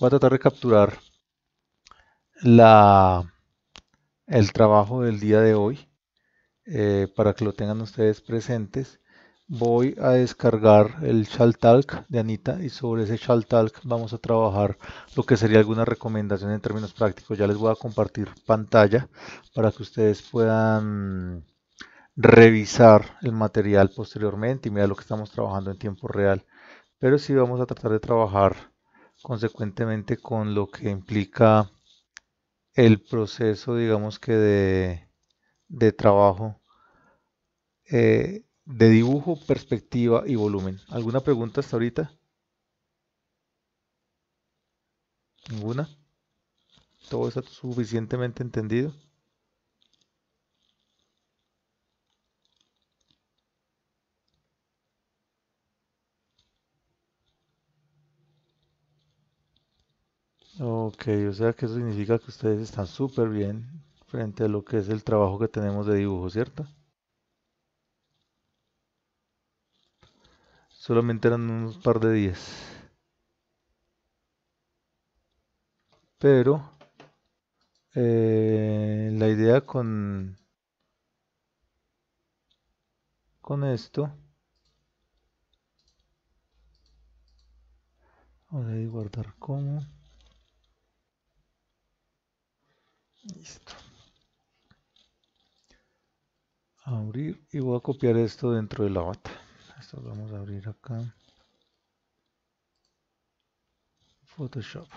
Voy a tratar de capturar el trabajo del día de hoy eh, para que lo tengan ustedes presentes. Voy a descargar el Shaltalk de Anita y sobre ese Shaltalk vamos a trabajar lo que sería alguna recomendación en términos prácticos. Ya les voy a compartir pantalla para que ustedes puedan revisar el material posteriormente y mirar lo que estamos trabajando en tiempo real. Pero sí vamos a tratar de trabajar consecuentemente con lo que implica el proceso, digamos que de, trabajo eh, de dibujo, perspectiva y volumen. ¿Alguna pregunta hasta ahorita? ¿Ninguna? ¿Todo está suficientemente entendido? Ok, o sea que eso significa que ustedes están súper bien frente a lo que es el trabajo que tenemos de dibujo, ¿cierto? Solamente eran unos par de días. Pero eh, la idea con, con esto vamos a guardar como Listo. Abrir y voy a copiar esto dentro de la bata. Esto lo vamos a abrir acá. Photoshop.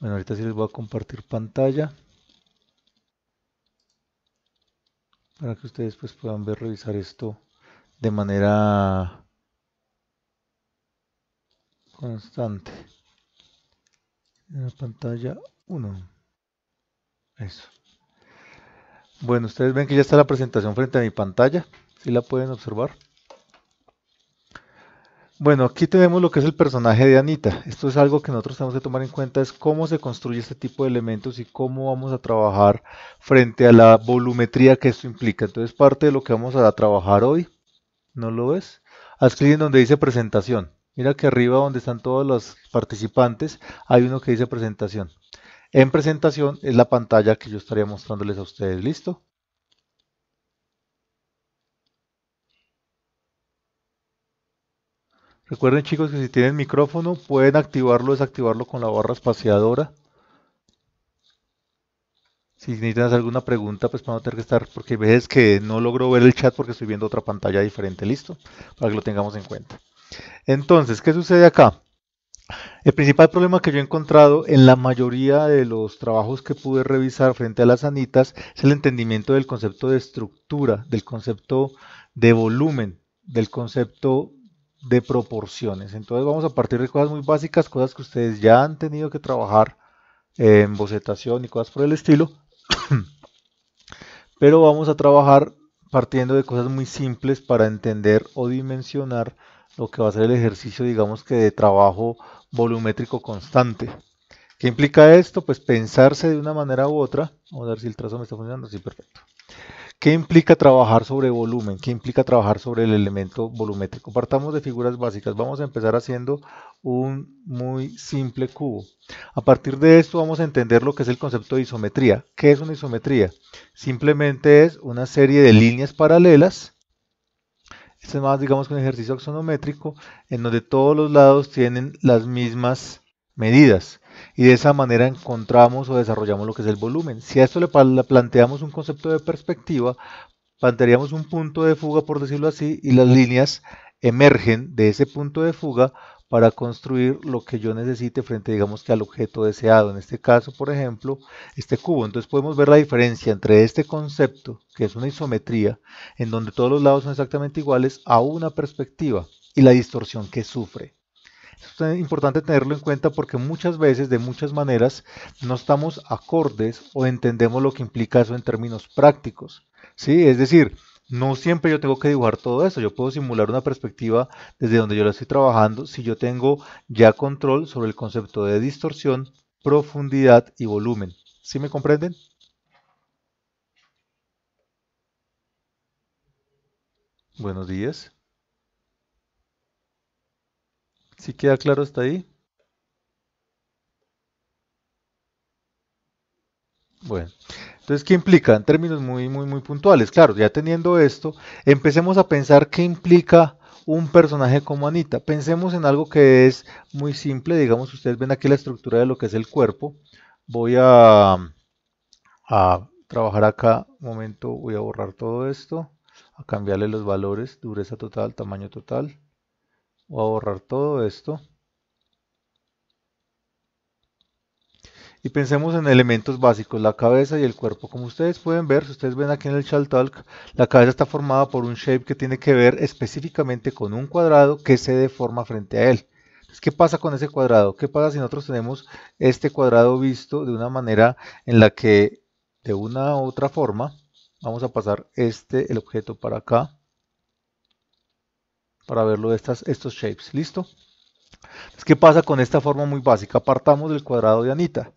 Bueno, ahorita sí les voy a compartir pantalla. Para que ustedes pues puedan ver, revisar esto de manera constante en la pantalla 1. Eso. Bueno, ustedes ven que ya está la presentación frente a mi pantalla. Si la pueden observar. Bueno, aquí tenemos lo que es el personaje de Anita. Esto es algo que nosotros tenemos que tomar en cuenta, es cómo se construye este tipo de elementos y cómo vamos a trabajar frente a la volumetría que esto implica. Entonces, parte de lo que vamos a trabajar hoy, ¿no lo ves, Haz clic en donde dice presentación. Mira que arriba donde están todos los participantes hay uno que dice presentación. En presentación es la pantalla que yo estaría mostrándoles a ustedes. ¿Listo? Recuerden chicos que si tienen micrófono pueden activarlo o desactivarlo con la barra espaciadora. Si necesitan alguna pregunta, pues para no tener que estar, porque hay que no logro ver el chat porque estoy viendo otra pantalla diferente, listo, para que lo tengamos en cuenta. Entonces, ¿qué sucede acá? El principal problema que yo he encontrado en la mayoría de los trabajos que pude revisar frente a las anitas es el entendimiento del concepto de estructura, del concepto de volumen, del concepto de proporciones. Entonces vamos a partir de cosas muy básicas, cosas que ustedes ya han tenido que trabajar en bocetación y cosas por el estilo. Pero vamos a trabajar partiendo de cosas muy simples para entender o dimensionar lo que va a ser el ejercicio, digamos que de trabajo volumétrico constante. ¿Qué implica esto? Pues pensarse de una manera u otra. Vamos a ver si el trazo me está funcionando. Sí, perfecto. ¿Qué implica trabajar sobre volumen? ¿Qué implica trabajar sobre el elemento volumétrico? Partamos de figuras básicas. Vamos a empezar haciendo un muy simple cubo. A partir de esto vamos a entender lo que es el concepto de isometría. ¿Qué es una isometría? Simplemente es una serie de líneas paralelas este es más, digamos, un ejercicio axonométrico en donde todos los lados tienen las mismas medidas. Y de esa manera encontramos o desarrollamos lo que es el volumen. Si a esto le planteamos un concepto de perspectiva, plantearíamos un punto de fuga, por decirlo así, y las líneas emergen de ese punto de fuga para construir lo que yo necesite frente, digamos, que al objeto deseado. En este caso, por ejemplo, este cubo. Entonces podemos ver la diferencia entre este concepto, que es una isometría, en donde todos los lados son exactamente iguales, a una perspectiva y la distorsión que sufre. es importante tenerlo en cuenta porque muchas veces, de muchas maneras, no estamos acordes o entendemos lo que implica eso en términos prácticos. ¿sí? Es decir, no siempre yo tengo que dibujar todo eso, yo puedo simular una perspectiva desde donde yo la estoy trabajando si yo tengo ya control sobre el concepto de distorsión, profundidad y volumen. ¿Sí me comprenden? Buenos días. ¿Sí queda claro hasta ahí? Bueno. Entonces, ¿qué implica? En términos muy, muy, muy puntuales, claro, ya teniendo esto, empecemos a pensar qué implica un personaje como Anita. Pensemos en algo que es muy simple, digamos, ustedes ven aquí la estructura de lo que es el cuerpo. Voy a, a trabajar acá, un momento, voy a borrar todo esto, a cambiarle los valores, dureza total, tamaño total. Voy a borrar todo esto. Y pensemos en elementos básicos, la cabeza y el cuerpo. Como ustedes pueden ver, si ustedes ven aquí en el Talk, la cabeza está formada por un shape que tiene que ver específicamente con un cuadrado que se deforma frente a él. Entonces, ¿qué pasa con ese cuadrado? ¿Qué pasa si nosotros tenemos este cuadrado visto de una manera en la que de una u otra forma, vamos a pasar este, el objeto para acá, para verlo de estas, estos shapes, ¿listo? Entonces, ¿qué pasa con esta forma muy básica? Apartamos del cuadrado de Anita.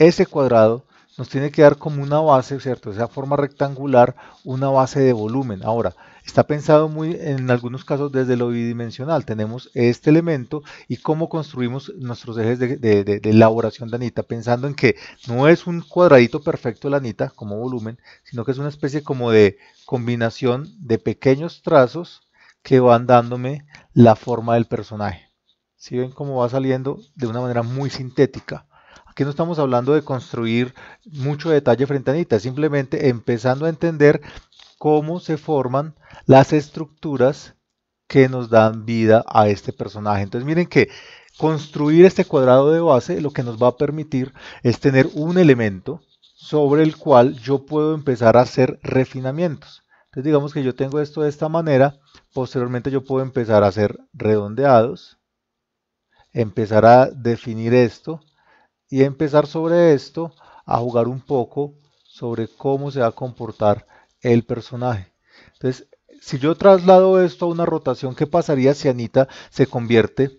Ese cuadrado nos tiene que dar como una base, ¿cierto? Esa forma rectangular, una base de volumen. Ahora, está pensado muy en algunos casos desde lo bidimensional. Tenemos este elemento y cómo construimos nuestros ejes de, elaboración de anita, pensando en que no es un cuadradito perfecto la anita como volumen, sino que es una especie como de combinación de pequeños trazos que van dándome la forma del personaje. Si ven cómo va saliendo de una manera muy sintética. Aquí no estamos hablando de construir mucho detalle frente a Anita, simplemente empezando a entender cómo se forman las estructuras que nos dan vida a este personaje. Entonces miren que construir este cuadrado de base lo que nos va a permitir es tener un elemento sobre el cual yo puedo empezar a hacer refinamientos. Entonces digamos que yo tengo esto de esta manera, posteriormente yo puedo empezar a hacer redondeados, empezar a definir esto, y empezar sobre esto a jugar un poco sobre cómo se va a comportar el personaje. Entonces, si yo traslado esto a una rotación, ¿qué pasaría si Anita se convierte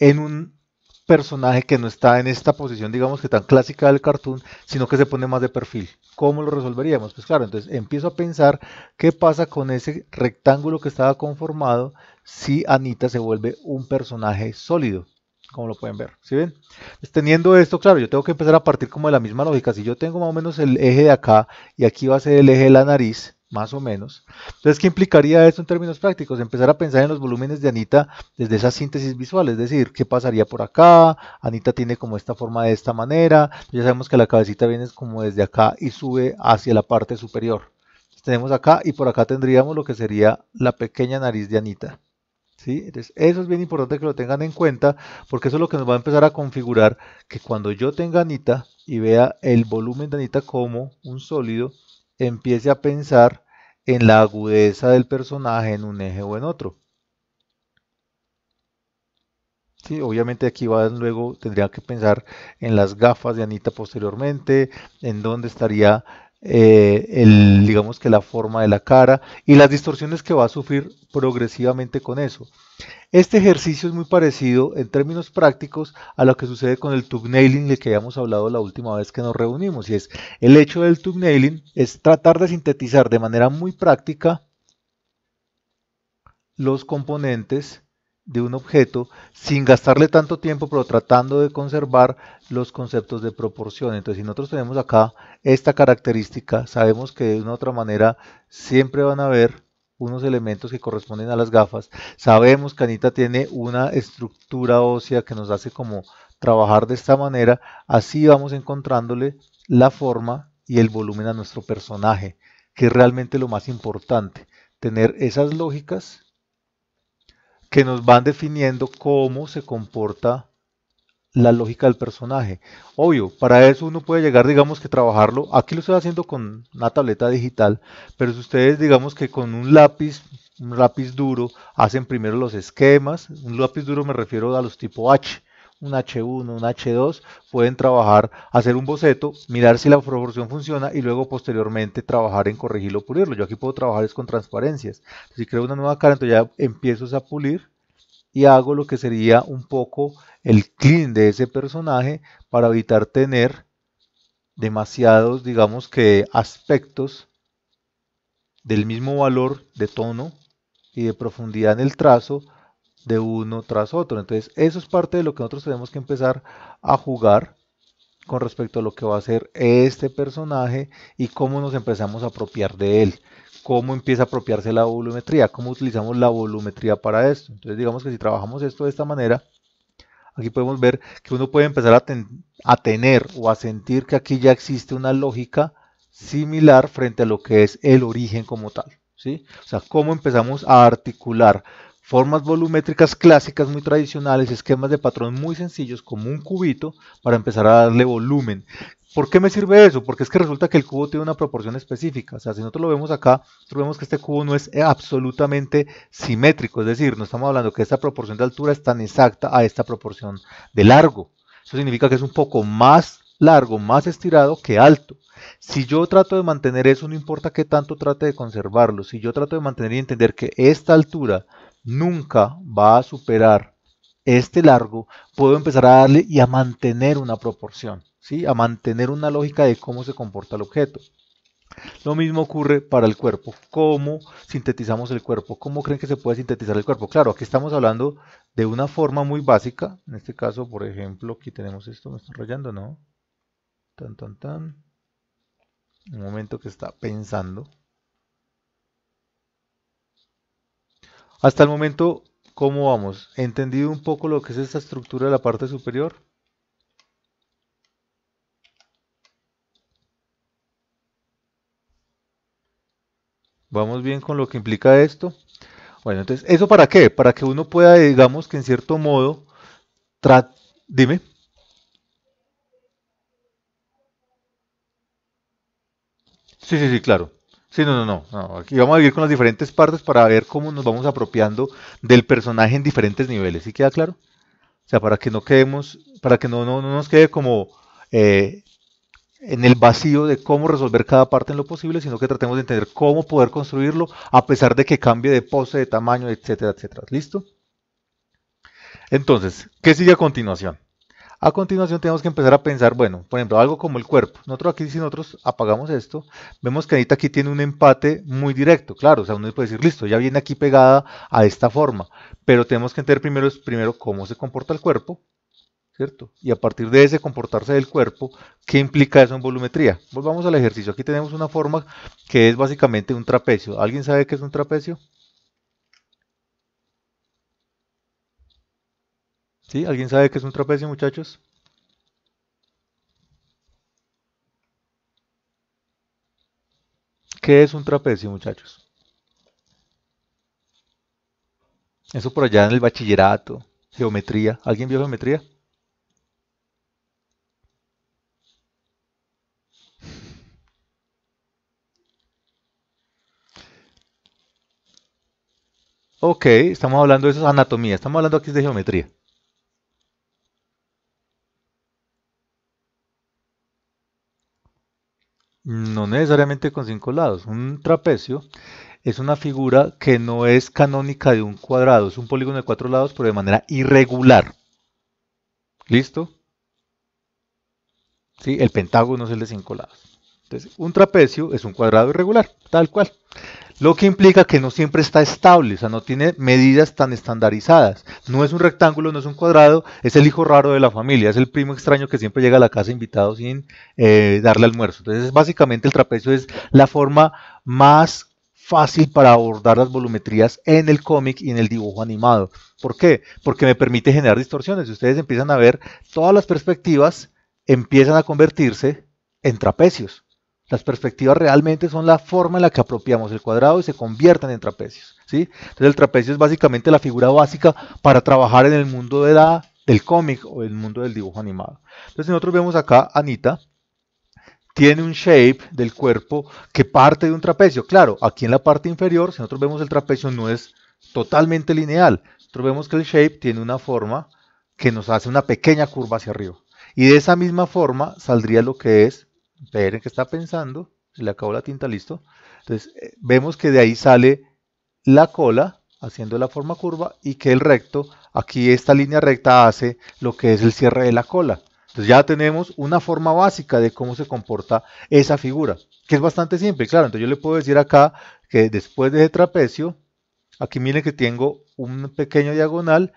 en un personaje que no está en esta posición, digamos que tan clásica del cartoon, sino que se pone más de perfil. ¿Cómo lo resolveríamos? Pues claro, entonces empiezo a pensar qué pasa con ese rectángulo que estaba conformado si Anita se vuelve un personaje sólido como lo pueden ver, ¿sí ven? Pues teniendo esto, claro, yo tengo que empezar a partir como de la misma lógica. Si yo tengo más o menos el eje de acá y aquí va a ser el eje de la nariz, más o menos. Entonces, ¿qué implicaría esto en términos prácticos? Empezar a pensar en los volúmenes de Anita desde esa síntesis visual, es decir, ¿qué pasaría por acá? Anita tiene como esta forma de esta manera. Ya sabemos que la cabecita viene como desde acá y sube hacia la parte superior. tenemos acá y por acá tendríamos lo que sería la pequeña nariz de Anita. Entonces, eso es bien importante que lo tengan en cuenta porque eso es lo que nos va a empezar a configurar que cuando yo tenga anita y vea el volumen de anita como un sólido, empiece a pensar en la agudeza del personaje en un eje o en otro. obviamente aquí va, luego tendría que pensar en las gafas de Anita posteriormente, en dónde estaría eh, digamos que la forma de la cara y las distorsiones que va a sufrir progresivamente con eso. Este ejercicio es muy parecido en términos prácticos a lo que sucede con el thumbnailing del que habíamos hablado la última vez que nos reunimos y es el hecho del thumbnailing es tratar de sintetizar de manera muy práctica los componentes de un objeto sin gastarle tanto tiempo, pero tratando de conservar los conceptos de proporción. Entonces, si nosotros tenemos acá esta característica, sabemos que de una u otra manera siempre van a haber unos elementos que corresponden a las gafas. Sabemos que Anita tiene una estructura ósea que nos hace como trabajar de esta manera. Así vamos encontrándole la forma y el volumen a nuestro personaje, que es realmente lo más importante. Tener esas lógicas que nos van definiendo cómo se comporta la lógica del personaje. Obvio, para eso uno puede llegar, digamos que trabajarlo. Aquí lo estoy haciendo con una tableta digital, pero si ustedes, digamos que con un lápiz, un lápiz duro, hacen primero los esquemas. Un lápiz duro me refiero a los tipo H un H1, un H2, pueden trabajar, hacer un boceto, mirar si la proporción funciona y luego posteriormente trabajar en corregirlo, pulirlo. Yo aquí puedo trabajar es con transparencias. Si creo una nueva cara, entonces ya empiezo a pulir y hago lo que sería un poco el clean de ese personaje para evitar tener demasiados, digamos que aspectos del mismo valor de tono y de profundidad en el trazo de uno tras otro. Entonces, eso es parte de lo que nosotros tenemos que empezar a jugar con respecto a lo que va a ser este personaje y cómo nos empezamos a apropiar de él, cómo empieza a apropiarse la volumetría, cómo utilizamos la volumetría para esto. Entonces, digamos que si trabajamos esto de esta manera, aquí podemos ver que uno puede empezar a, a tener o a sentir que aquí ya existe una lógica similar frente a lo que es el origen como tal. ¿Sí? O sea, cómo empezamos a articular Formas volumétricas clásicas muy tradicionales, esquemas de patrón muy sencillos como un cubito para empezar a darle volumen. ¿Por qué me sirve eso? Porque es que resulta que el cubo tiene una proporción específica. O sea, si nosotros lo vemos acá, nosotros vemos que este cubo no es eh, absolutamente simétrico. Es decir, no estamos hablando que esta proporción de altura es tan exacta a esta proporción de largo. Eso significa que es un poco más largo, más estirado que alto. Si yo trato de mantener eso, no importa qué tanto trate de conservarlo, si yo trato de mantener y entender que esta altura nunca va a superar este largo, puedo empezar a darle y a mantener una proporción, ¿sí? a mantener una lógica de cómo se comporta el objeto. Lo mismo ocurre para el cuerpo. ¿Cómo sintetizamos el cuerpo? ¿Cómo creen que se puede sintetizar el cuerpo? Claro, aquí estamos hablando de una forma muy básica. En este caso, por ejemplo, aquí tenemos esto, me está rayando, ¿no? Tan, tan, tan. Un momento que está pensando. Hasta el momento, ¿cómo vamos? ¿Entendido un poco lo que es esta estructura de la parte superior? ¿Vamos bien con lo que implica esto? Bueno, entonces, ¿eso para qué? Para que uno pueda, digamos que en cierto modo, dime. Sí, sí, sí, claro. Sí, no, no, no, Aquí vamos a vivir con las diferentes partes para ver cómo nos vamos apropiando del personaje en diferentes niveles. ¿Sí queda claro? O sea, para que no quedemos, para que no, nos quede como eh, en el vacío de cómo resolver cada parte en lo posible, sino que tratemos de entender cómo poder construirlo a pesar de que cambie de pose, de tamaño, etcétera, etcétera. ¿Listo? Entonces, ¿qué sigue a continuación? A continuación tenemos que empezar a pensar, bueno, por ejemplo, algo como el cuerpo. Nosotros aquí, si nosotros apagamos esto, vemos que ahorita aquí tiene un empate muy directo, claro, o sea, uno puede decir, listo, ya viene aquí pegada a esta forma, pero tenemos que entender primero, primero cómo se comporta el cuerpo, ¿cierto? Y a partir de ese comportarse del cuerpo, ¿qué implica eso en volumetría? Volvamos al ejercicio, aquí tenemos una forma que es básicamente un trapecio. ¿Alguien sabe qué es un trapecio? ¿Sí? ¿Alguien sabe qué es un trapecio, muchachos? ¿Qué es un trapecio, muchachos? Eso por allá en el bachillerato, geometría. ¿Alguien vio geometría? Ok, estamos hablando de eso, anatomía, estamos hablando aquí de geometría. no necesariamente con cinco lados. Un trapecio es una figura que no es canónica de un cuadrado, es un polígono de cuatro lados, pero de manera irregular. ¿Listo? ¿Sí? El pentágono es el de cinco lados. Entonces, un trapecio es un cuadrado irregular, tal cual lo que implica que no siempre está estable, o sea, no tiene medidas tan estandarizadas. No es un rectángulo, no es un cuadrado, es el hijo raro de la familia, es el primo extraño que siempre llega a la casa invitado sin eh, darle almuerzo. Entonces, básicamente el trapecio es la forma más fácil para abordar las volumetrías en el cómic y en el dibujo animado. ¿Por qué? Porque me permite generar distorsiones. Si ustedes empiezan a ver, todas las perspectivas empiezan a convertirse en trapecios. Las perspectivas realmente son la forma en la que apropiamos el cuadrado y se convierten en trapecios. ¿sí? Entonces el trapecio es básicamente la figura básica para trabajar en el mundo de del cómic o el mundo del dibujo animado. Entonces nosotros vemos acá Anita, tiene un shape del cuerpo que parte de un trapecio. Claro, aquí en la parte inferior, si nosotros vemos el trapecio, no es totalmente lineal. Nosotros vemos que el shape tiene una forma que nos hace una pequeña curva hacia arriba. Y de esa misma forma saldría lo que es ver en qué está pensando, se le acabó la tinta, listo. Entonces eh, vemos que de ahí sale la cola haciendo la forma curva y que el recto, aquí esta línea recta hace lo que es el cierre de la cola. Entonces ya tenemos una forma básica de cómo se comporta esa figura, que es bastante simple, claro. Entonces yo le puedo decir acá que después de ese trapecio, aquí miren que tengo un pequeño diagonal,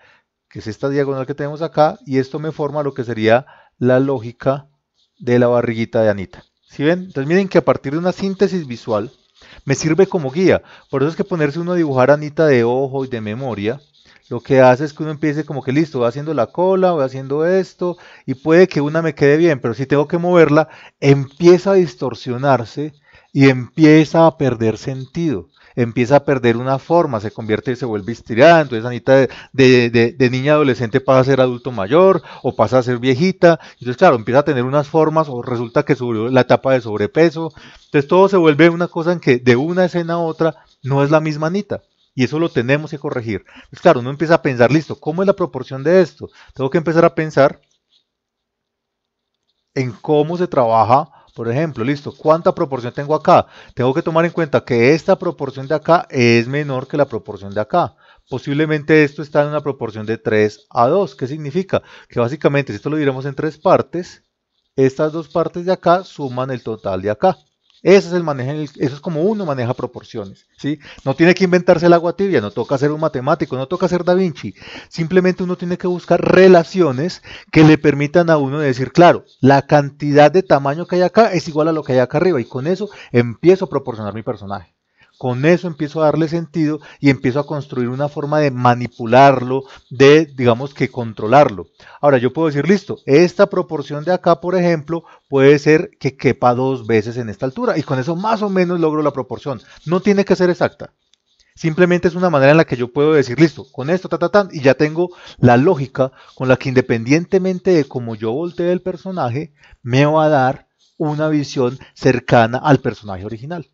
que es esta diagonal que tenemos acá, y esto me forma lo que sería la lógica de la barriguita de Anita. si ven? Entonces miren que a partir de una síntesis visual me sirve como guía. Por eso es que ponerse uno a dibujar Anita de ojo y de memoria, lo que hace es que uno empiece como que listo, va haciendo la cola, voy haciendo esto, y puede que una me quede bien, pero si tengo que moverla, empieza a distorsionarse y empieza a perder sentido empieza a perder una forma, se convierte y se vuelve estirada, entonces Anita de, niña adolescente pasa a ser adulto mayor o pasa a ser viejita, entonces claro, empieza a tener unas formas o resulta que subió la etapa de sobrepeso, entonces todo se vuelve una cosa en que de una escena a otra no es la misma Anita. Y eso lo tenemos que corregir. Entonces claro, uno empieza a pensar, listo, ¿cómo es la proporción de esto? Tengo que empezar a pensar en cómo se trabaja por ejemplo, listo, ¿cuánta proporción tengo acá? Tengo que tomar en cuenta que esta proporción de acá es menor que la proporción de acá. Posiblemente esto está en una proporción de 3 a 2. ¿Qué significa? Que básicamente, si esto lo diremos en tres partes, estas dos partes de acá suman el total de acá. Eso es el manejo, eso es como uno maneja proporciones, No tiene que inventarse el agua tibia, no toca ser un matemático, no toca ser Da Vinci. Simplemente uno tiene que buscar relaciones que le permitan a uno decir, claro, la cantidad de tamaño que hay acá es igual a lo que hay acá arriba y con eso empiezo a proporcionar mi personaje. Con eso empiezo a darle sentido y empiezo a construir una forma de manipularlo, de, digamos que, controlarlo. Ahora, yo puedo decir, listo, esta proporción de acá, por ejemplo, puede ser que quepa dos veces en esta altura y con eso más o menos logro la proporción. No tiene que ser exacta. Simplemente es una manera en la que yo puedo decir, listo, con esto, ta, ta, y ya tengo la lógica con la que independientemente de cómo yo voltee el personaje, me va a dar una visión cercana al personaje original.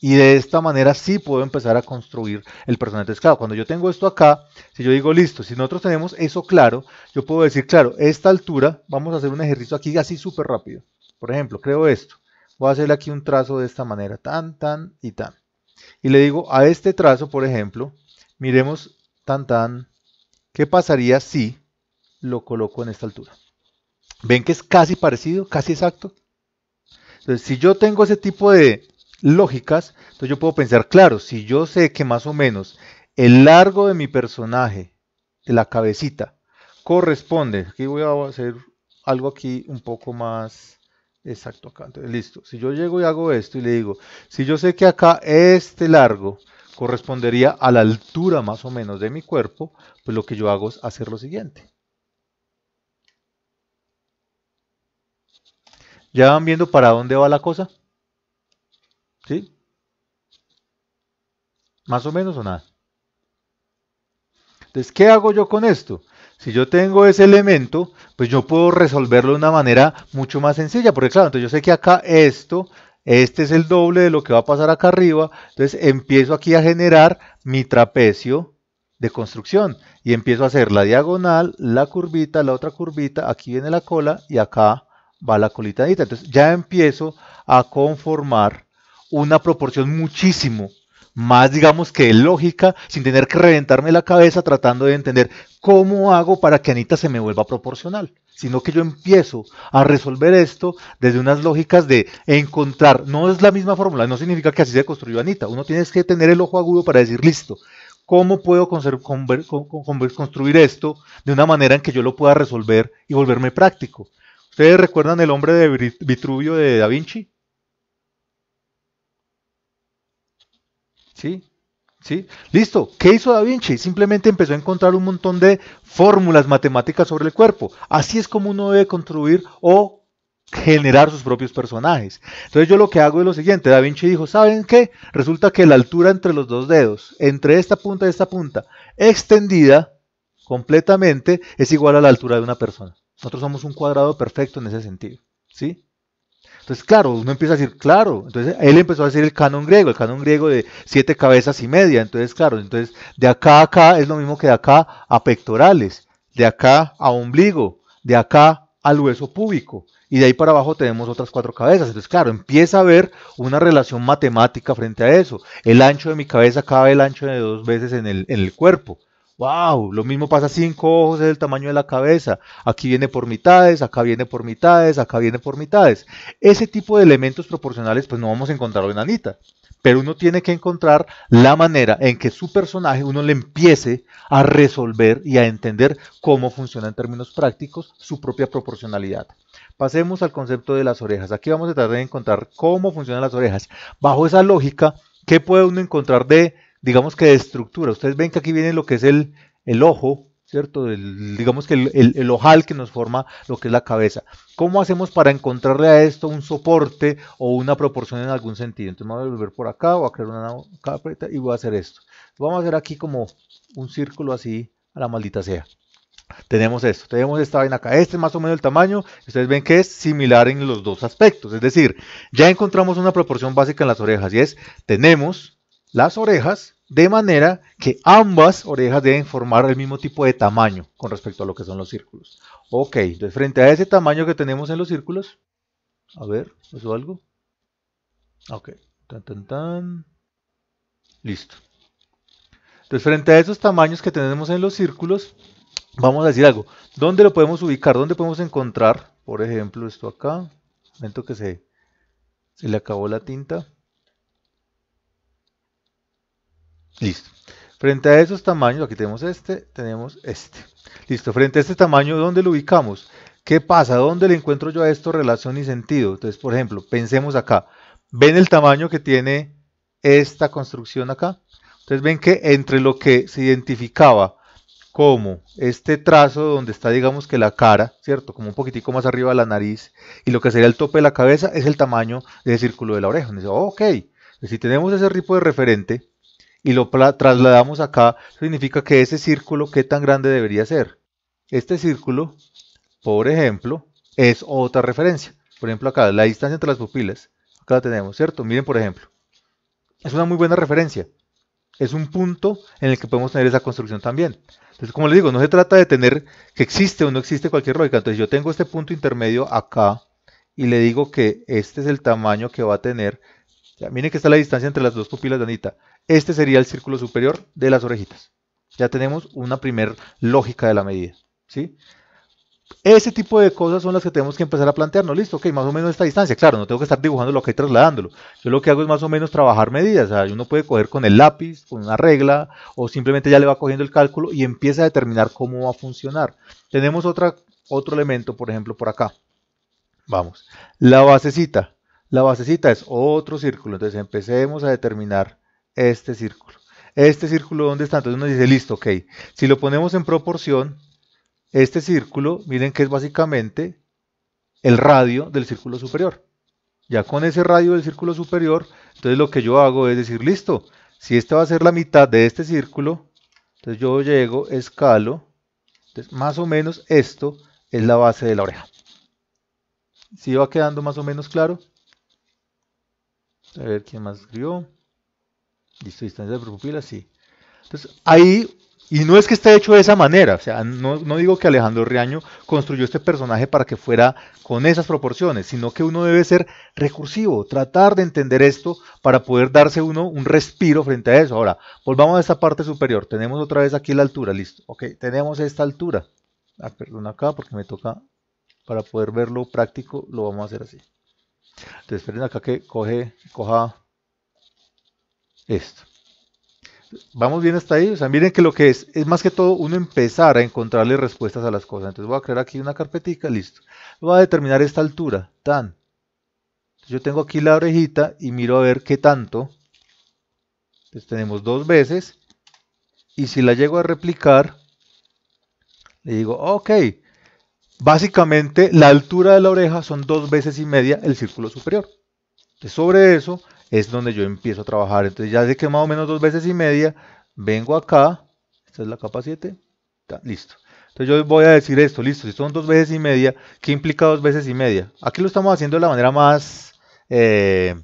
Y de esta manera sí puedo empezar a construir el personaje de escala. Cuando yo tengo esto acá, si yo digo, listo, si nosotros tenemos eso claro, yo puedo decir, claro, esta altura, vamos a hacer un ejercicio aquí así súper rápido. Por ejemplo, creo esto. Voy a hacerle aquí un trazo de esta manera, tan, tan y tan. Y le digo a este trazo, por ejemplo, miremos tan, tan, ¿qué pasaría si lo coloco en esta altura? ¿Ven que es casi parecido, casi exacto? Entonces, si yo tengo ese tipo de lógicas, entonces yo puedo pensar, claro, si yo sé que más o menos el largo de mi personaje, de la cabecita, corresponde, aquí voy a hacer algo aquí un poco más exacto acá, entonces listo, si yo llego y hago esto y le digo, si yo sé que acá este largo correspondería a la altura más o menos de mi cuerpo, pues lo que yo hago es hacer lo siguiente. ¿Ya van viendo para dónde va la cosa? ¿Sí? ¿Más o menos o nada? Entonces, ¿qué hago yo con esto? Si yo tengo ese elemento, pues yo puedo resolverlo de una manera mucho más sencilla, porque claro, entonces yo sé que acá esto, este es el doble de lo que va a pasar acá arriba, entonces empiezo aquí a generar mi trapecio de construcción y empiezo a hacer la diagonal, la curvita, la otra curvita, aquí viene la cola y acá va la colita. Entonces ya empiezo a conformar una proporción muchísimo más, digamos que lógica, sin tener que reventarme la cabeza tratando de entender cómo hago para que Anita se me vuelva proporcional, sino que yo empiezo a resolver esto desde unas lógicas de encontrar, no es la misma fórmula, no significa que así se construyó Anita, uno tiene que tener el ojo agudo para decir, listo, ¿cómo puedo construir esto de una manera en que yo lo pueda resolver y volverme práctico? ¿Ustedes recuerdan el hombre de Vitruvio de Da Vinci? ¿Sí? ¿Sí? Listo. ¿Qué hizo Da Vinci? Simplemente empezó a encontrar un montón de fórmulas matemáticas sobre el cuerpo. Así es como uno debe construir o generar sus propios personajes. Entonces yo lo que hago es lo siguiente. Da Vinci dijo, ¿saben qué? Resulta que la altura entre los dos dedos, entre esta punta y esta punta, extendida completamente, es igual a la altura de una persona. Nosotros somos un cuadrado perfecto en ese sentido. ¿Sí? Entonces, claro, uno empieza a decir, claro, entonces él empezó a decir el canon griego, el canon griego de siete cabezas y media, entonces, claro, entonces de acá a acá es lo mismo que de acá a pectorales, de acá a ombligo, de acá al hueso púbico, y de ahí para abajo tenemos otras cuatro cabezas, entonces, claro, empieza a haber una relación matemática frente a eso, el ancho de mi cabeza cabe el ancho de dos veces en el, en el cuerpo, Wow, lo mismo pasa cinco ojos, es el tamaño de la cabeza. Aquí viene por mitades, acá viene por mitades, acá viene por mitades. Ese tipo de elementos proporcionales pues no vamos a encontrarlo en Anita. Pero uno tiene que encontrar la manera en que su personaje uno le empiece a resolver y a entender cómo funciona en términos prácticos su propia proporcionalidad. Pasemos al concepto de las orejas. Aquí vamos a tratar de encontrar cómo funcionan las orejas. Bajo esa lógica, ¿qué puede uno encontrar de digamos que de estructura. Ustedes ven que aquí viene lo que es el, el ojo, ¿cierto? digamos que el, ojal que nos forma lo que es la cabeza. ¿Cómo hacemos para encontrarle a esto un soporte o una proporción en algún sentido? Entonces me voy a volver por acá, voy a crear una carpeta y voy a hacer esto. Vamos a hacer aquí como un círculo así a la maldita sea. Tenemos esto, tenemos esta vaina acá, este es más o menos el tamaño, ustedes ven que es similar en los dos aspectos, es decir, ya encontramos una proporción básica en las orejas y es, tenemos las orejas, de manera que ambas orejas deben formar el mismo tipo de tamaño con respecto a lo que son los círculos. Ok, entonces frente a ese tamaño que tenemos en los círculos, a ver, ¿eso algo? Ok, tan tan tan, listo. Entonces frente a esos tamaños que tenemos en los círculos, vamos a decir algo. ¿Dónde lo podemos ubicar? ¿Dónde podemos encontrar? Por ejemplo, esto acá. Momento que se, se le acabó la tinta. Listo. Frente a esos tamaños, aquí tenemos este, tenemos este. Listo, frente a este tamaño, ¿dónde lo ubicamos? ¿Qué pasa? ¿Dónde le encuentro yo a esto relación y sentido? Entonces, por ejemplo, pensemos acá. ¿Ven el tamaño que tiene esta construcción acá? Entonces ven que entre lo que se identificaba como este trazo donde está digamos que la cara, ¿cierto? Como un poquitico más arriba de la nariz y lo que sería el tope de la cabeza es el tamaño del círculo de la oreja. Entonces, ok, si tenemos ese tipo de referente, y lo trasladamos acá, significa que ese círculo, ¿qué tan grande debería ser? Este círculo, por ejemplo, es otra referencia. Por ejemplo, acá, la distancia entre las pupilas. Acá la tenemos, ¿cierto? Miren, por ejemplo. Es una muy buena referencia. Es un punto en el que podemos tener esa construcción también. Entonces, como les digo, no se trata de tener que existe o no existe cualquier lógica. Entonces, yo tengo este punto intermedio acá y le digo que este es el tamaño que va a tener. miren que está la distancia entre las dos pupilas de Anita. Este sería el círculo superior de las orejitas. Ya tenemos una primer lógica de la medida. ¿sí? Ese tipo de cosas son las que tenemos que empezar a plantearnos. Listo, ok, más o menos esta distancia. Claro, no tengo que estar dibujando lo que hay trasladándolo. Yo lo que hago es más o menos trabajar medidas. uno puede coger con el lápiz, con una regla, o simplemente ya le va cogiendo el cálculo y empieza a determinar cómo va a funcionar. Tenemos otro elemento, por ejemplo, por acá. Vamos, la basecita. La basecita es otro círculo. Entonces empecemos a determinar este círculo. Este círculo, ¿dónde está? Entonces uno dice, listo, ok. Si lo ponemos en proporción, este círculo, miren que es básicamente el radio del círculo superior. Ya con ese radio del círculo superior, entonces lo que yo hago es decir, listo, si esta va a ser la mitad de este círculo, entonces yo llego, escalo, entonces más o menos esto es la base de la oreja. si va quedando más o menos claro? A ver quién más escribió. Listo, distancia de pupila, sí. Entonces, ahí, y no es que esté hecho de esa manera, o sea, no, digo que Alejandro Riaño construyó este personaje para que fuera con esas proporciones, sino que uno debe ser recursivo, tratar de entender esto para poder darse uno un respiro frente a eso. Ahora, volvamos a esta parte superior, tenemos otra vez aquí la altura, listo, ok, tenemos esta altura. Ah, perdón acá porque me toca, para poder verlo práctico, lo vamos a hacer así. Entonces, esperen acá que coge, coja esto. Vamos bien hasta ahí. O sea, miren que lo que es, es más que todo uno empezar a encontrarle respuestas a las cosas. Entonces voy a crear aquí una carpetita listo. Voy a determinar esta altura, tan. yo tengo aquí la orejita y miro a ver qué tanto. Entonces tenemos dos veces. Y si la llego a replicar, le digo, ok. Básicamente la altura de la oreja son dos veces y media el círculo superior. Entonces sobre eso es donde yo empiezo a trabajar. Entonces ya sé que más o menos dos veces y media, vengo acá, esta es la capa 7, listo. Entonces yo voy a decir esto, listo, si son dos veces y media, ¿qué implica dos veces y media? Aquí lo estamos haciendo de la manera más, eh,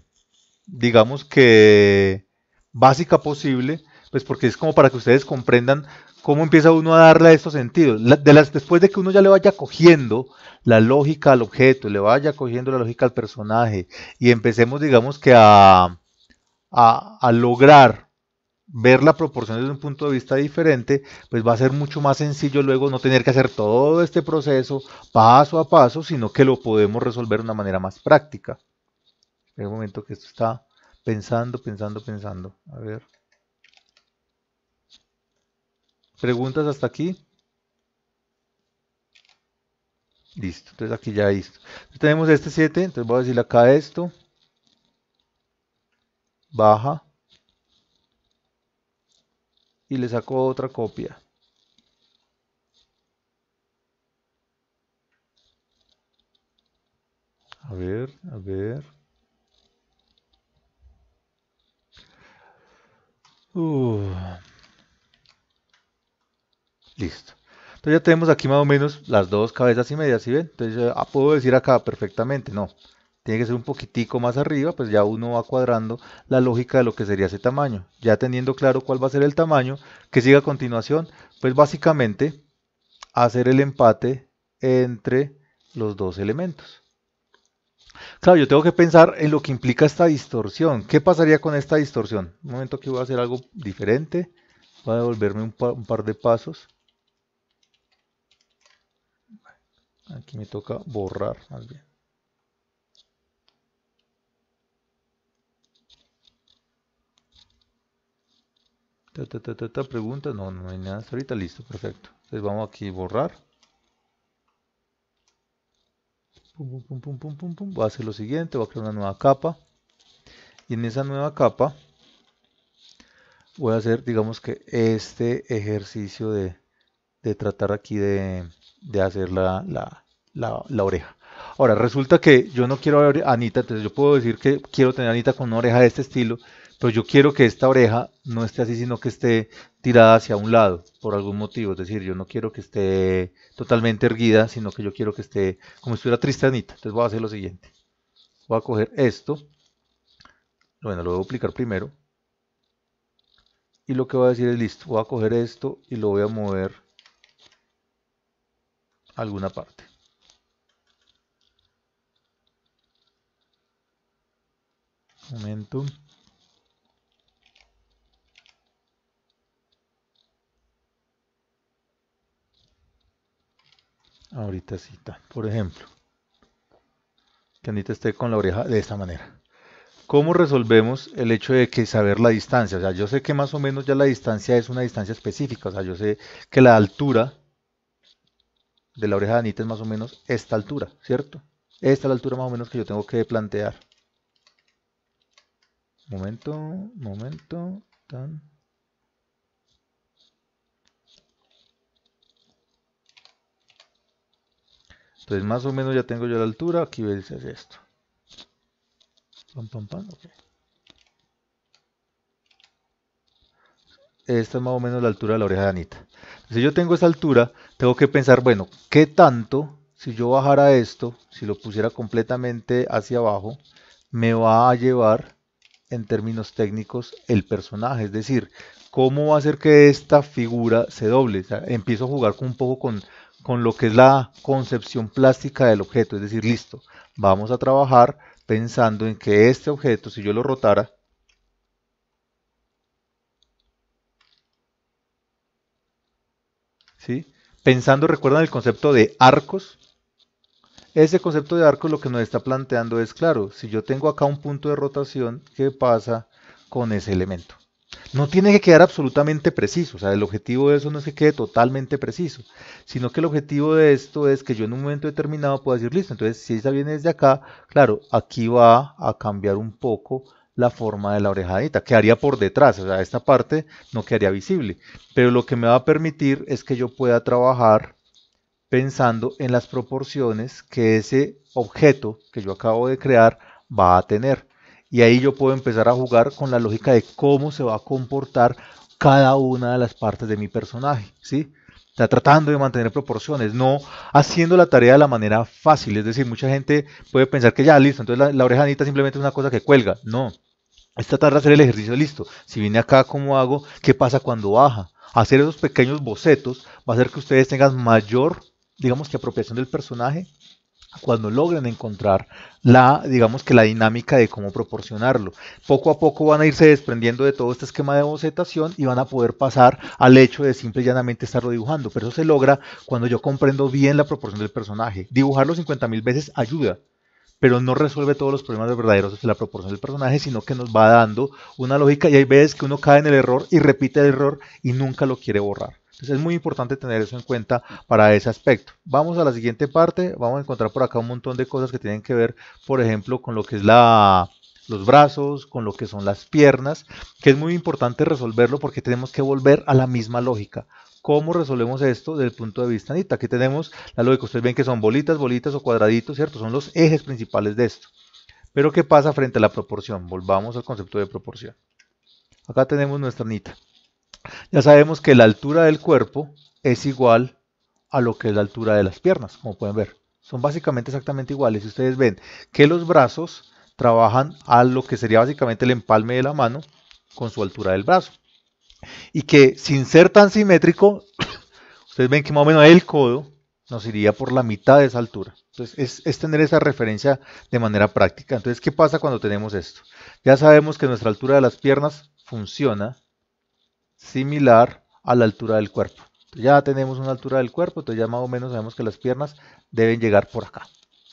digamos que básica posible, pues porque es como para que ustedes comprendan cómo empieza uno a darle a estos sentidos. de las, después de que uno ya le vaya cogiendo la lógica al objeto, le vaya cogiendo la lógica al personaje y empecemos, digamos que a, a, lograr ver la proporción desde un punto de vista diferente, pues va a ser mucho más sencillo luego no tener que hacer todo este proceso paso a paso, sino que lo podemos resolver de una manera más práctica. En el momento que esto está pensando, pensando, pensando. A ver. ¿Preguntas hasta aquí? Listo, entonces aquí ya listo. tenemos este 7, entonces voy a decirle acá esto. Baja. Y le saco otra copia. A ver, a ver. Uh. Listo. Entonces ya tenemos aquí más o menos las dos cabezas y medias, ¿sí ven? Entonces ah, puedo decir acá perfectamente, no. Tiene que ser un poquitico más arriba, pues ya uno va cuadrando la lógica de lo que sería ese tamaño. Ya teniendo claro cuál va a ser el tamaño, que siga a continuación, pues básicamente hacer el empate entre los dos elementos. Claro, yo tengo que pensar en lo que implica esta distorsión. ¿Qué pasaría con esta distorsión? Un momento que voy a hacer algo diferente. Voy a devolverme un par de pasos. Aquí me toca borrar más bien. pregunta, no, no hay nada ahorita, listo, perfecto. Entonces vamos aquí a borrar. Pum, Va a hacer lo siguiente, va a crear una nueva capa. Y en esa nueva capa voy a hacer, digamos que este ejercicio de, de tratar aquí de, de hacer la, oreja. Ahora, resulta que yo no quiero a Anita, entonces yo puedo decir que quiero tener a Anita con una oreja de este estilo, pero yo quiero que esta oreja no esté así, sino que esté tirada hacia un lado, por algún motivo. Es decir, yo no quiero que esté totalmente erguida, sino que yo quiero que esté como si estuviera triste Anita. Entonces voy a hacer lo siguiente. Voy a coger esto. Bueno, lo voy a duplicar primero. Y lo que voy a decir es, listo, voy a coger esto y lo voy a mover alguna parte. momento Ahorita está, por ejemplo, que Anita esté con la oreja de esta manera. ¿Cómo resolvemos el hecho de que saber la distancia? O sea, yo sé que más o menos ya la distancia es una distancia específica. O sea, yo sé que la altura de la oreja de Anita es más o menos esta altura, ¿cierto? Esta es la altura más o menos que yo tengo que plantear. Momento, momento, tan. Entonces más o menos ya tengo yo la altura, aquí veis esto. Pam, pam, pam, esta es más o menos la altura de la oreja de Anita. Si yo tengo esa altura, tengo que pensar, bueno, ¿qué tanto si yo bajara esto, si lo pusiera completamente hacia abajo, me va a llevar en términos técnicos el personaje? Es decir, ¿cómo va a hacer que esta figura se doble? empiezo a jugar un poco con, con lo que es la concepción plástica del objeto. Es decir, listo, vamos a trabajar pensando en que este objeto, si yo lo rotara, Pensando, recuerdan el concepto de arcos. Ese concepto de arcos lo que nos está planteando es, claro, si yo tengo acá un punto de rotación, ¿qué pasa con ese elemento? No tiene que quedar absolutamente preciso, o sea, el objetivo de eso no es que quede totalmente preciso, sino que el objetivo de esto es que yo en un momento determinado pueda decir, listo, entonces si esa viene desde acá, claro, aquí va a cambiar un poco la forma de la orejadita, quedaría por detrás, o sea, esta parte no quedaría visible, pero lo que me va a permitir es que yo pueda trabajar pensando en las proporciones que ese objeto que yo acabo de crear va a tener. Y ahí yo puedo empezar a jugar con la lógica de cómo se va a comportar cada una de las partes de mi personaje, ¿sí? Está tratando de mantener proporciones, no haciendo la tarea de la manera fácil. Es decir, mucha gente puede pensar que ya, listo, entonces la, la orejanita simplemente es una cosa que cuelga. No, es tratar de hacer el ejercicio listo. Si viene acá, ¿cómo hago? ¿Qué pasa cuando baja? Hacer esos pequeños bocetos va a hacer que ustedes tengan mayor, digamos que apropiación del personaje cuando logren encontrar la, digamos que la dinámica de cómo proporcionarlo. Poco a poco van a irse desprendiendo de todo este esquema de bocetación y van a poder pasar al hecho de simple y llanamente estarlo dibujando. Pero eso se logra cuando yo comprendo bien la proporción del personaje. Dibujarlo 50.000 veces ayuda, pero no resuelve todos los problemas verdaderos de la proporción del personaje, sino que nos va dando una lógica y hay veces que uno cae en el error y repite el error y nunca lo quiere borrar es muy importante tener eso en cuenta para ese aspecto. Vamos a la siguiente parte, vamos a encontrar por acá un montón de cosas que tienen que ver, por ejemplo, con lo que es la los brazos, con lo que son las piernas, que es muy importante resolverlo porque tenemos que volver a la misma lógica. ¿Cómo resolvemos esto desde el punto de vista anita? Aquí tenemos la lógica, ustedes ven que son bolitas, bolitas o cuadraditos, ¿cierto? Son los ejes principales de esto. Pero ¿qué pasa frente a la proporción? Volvamos al concepto de proporción. Acá tenemos nuestra anita ya sabemos que la altura del cuerpo es igual a lo que es la altura de las piernas, como pueden ver. Son básicamente exactamente iguales. Y ustedes ven que los brazos trabajan a lo que sería básicamente el empalme de la mano con su altura del brazo. Y que sin ser tan simétrico, ustedes ven que más o menos el codo nos iría por la mitad de esa altura. Entonces, es, es, tener esa referencia de manera práctica. Entonces, ¿qué pasa cuando tenemos esto? Ya sabemos que nuestra altura de las piernas funciona similar a la altura del cuerpo. ya tenemos una altura del cuerpo, entonces ya más o menos sabemos que las piernas deben llegar por acá.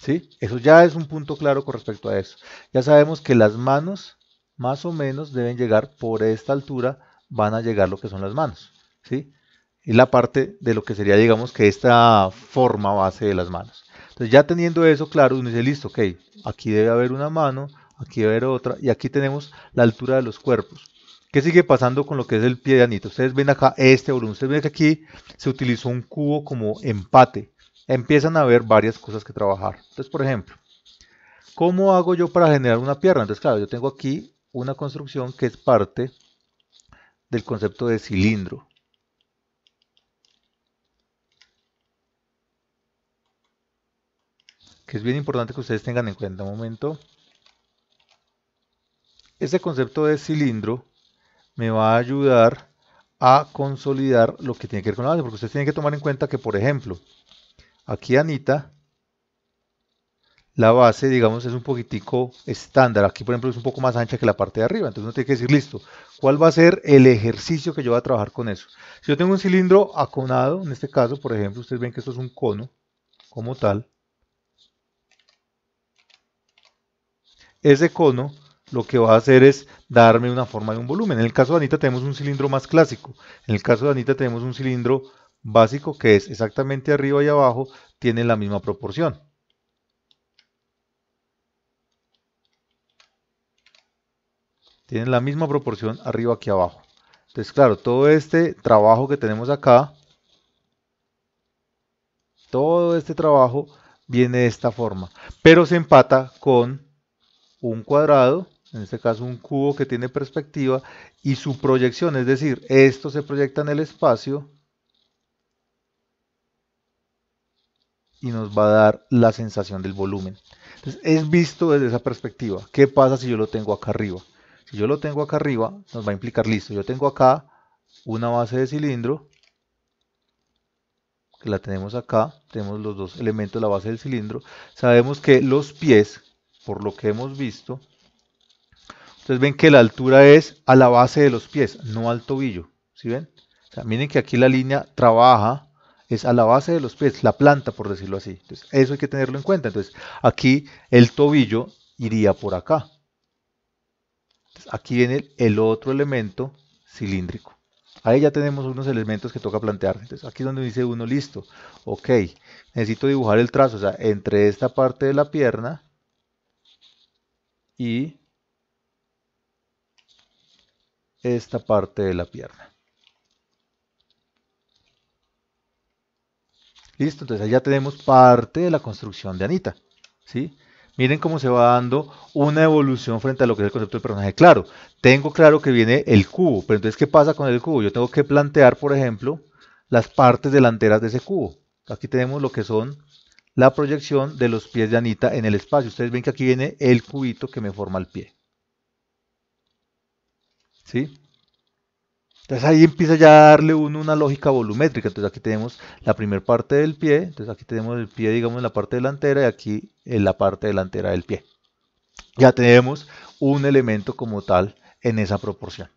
¿sí? Eso ya es un punto claro con respecto a eso. Ya sabemos que las manos más o menos deben llegar por esta altura, van a llegar lo que son las manos. ¿sí? Y la parte de lo que sería, digamos, que esta forma base de las manos. Entonces ya teniendo eso claro, uno dice, listo, ok, aquí debe haber una mano, aquí debe haber otra, y aquí tenemos la altura de los cuerpos. ¿Qué sigue pasando con lo que es el pie de anito? Ustedes ven acá este volumen, ustedes ven que aquí se utilizó un cubo como empate. Empiezan a ver varias cosas que trabajar. Entonces, por ejemplo, ¿cómo hago yo para generar una pierna? Entonces, claro, yo tengo aquí una construcción que es parte del concepto de cilindro. Que es bien importante que ustedes tengan en cuenta. Un momento. Este concepto de cilindro me va a ayudar a consolidar lo que tiene que ver con la base, porque ustedes tienen que tomar en cuenta que, por ejemplo, aquí Anita, la base, digamos, es un poquitico estándar. Aquí, por ejemplo, es un poco más ancha que la parte de arriba. Entonces uno tiene que decir, listo, ¿cuál va a ser el ejercicio que yo voy a trabajar con eso? Si yo tengo un cilindro aconado, en este caso, por ejemplo, ustedes ven que esto es un cono como tal. Ese cono lo que va a hacer es darme una forma de un volumen. En el caso de Anita tenemos un cilindro más clásico. En el caso de Anita tenemos un cilindro básico que es exactamente arriba y abajo, tiene la misma proporción. Tiene la misma proporción arriba que abajo. Entonces, claro, todo este trabajo que tenemos acá, todo este trabajo viene de esta forma, pero se empata con un cuadrado en este caso un cubo que tiene perspectiva, y su proyección, es decir, esto se proyecta en el espacio y nos va a dar la sensación del volumen. Entonces, es visto desde esa perspectiva. ¿Qué pasa si yo lo tengo acá arriba? Si yo lo tengo acá arriba, nos va a implicar, listo, yo tengo acá una base de cilindro, que la tenemos acá, tenemos los dos elementos, de la base del cilindro, sabemos que los pies, por lo que hemos visto, entonces ven que la altura es a la base de los pies, no al tobillo. ¿Sí ven? miren que aquí la línea trabaja, es a la base de los pies, la planta, por decirlo así. Entonces, eso hay que tenerlo en cuenta. Entonces, aquí el tobillo iría por acá. aquí viene el otro elemento cilíndrico. Ahí ya tenemos unos elementos que toca plantear. Entonces, aquí es donde dice uno, listo, ok, necesito dibujar el trazo, o sea, entre esta parte de la pierna y esta parte de la pierna. Listo, entonces ya tenemos parte de la construcción de Anita. ¿sí? Miren cómo se va dando una evolución frente a lo que es el concepto del personaje. Claro, tengo claro que viene el cubo, pero entonces ¿qué pasa con el cubo? Yo tengo que plantear, por ejemplo, las partes delanteras de ese cubo. Aquí tenemos lo que son la proyección de los pies de Anita en el espacio. Ustedes ven que aquí viene el cubito que me forma el pie. Entonces ahí empieza ya a darle uno una lógica volumétrica. Entonces aquí tenemos la primera parte del pie, entonces aquí tenemos el pie, digamos, en la parte delantera y aquí en la parte delantera del pie. Ya tenemos un elemento como tal en esa proporción.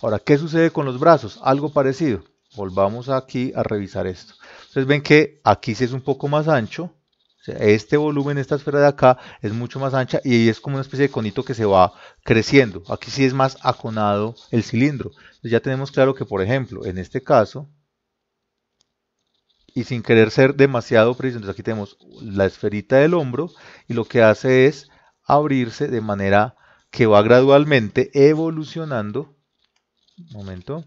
Ahora, ¿qué sucede con los brazos? Algo parecido. Volvamos aquí a revisar esto. Entonces ven que aquí sí es un poco más ancho, este volumen, esta esfera de acá es mucho más ancha y es como una especie de conito que se va creciendo. Aquí sí es más aconado el cilindro. ya tenemos claro que, por ejemplo, en este caso, y sin querer ser demasiado preciso, aquí tenemos la esferita del hombro y lo que hace es abrirse de manera que va gradualmente evolucionando. Un momento.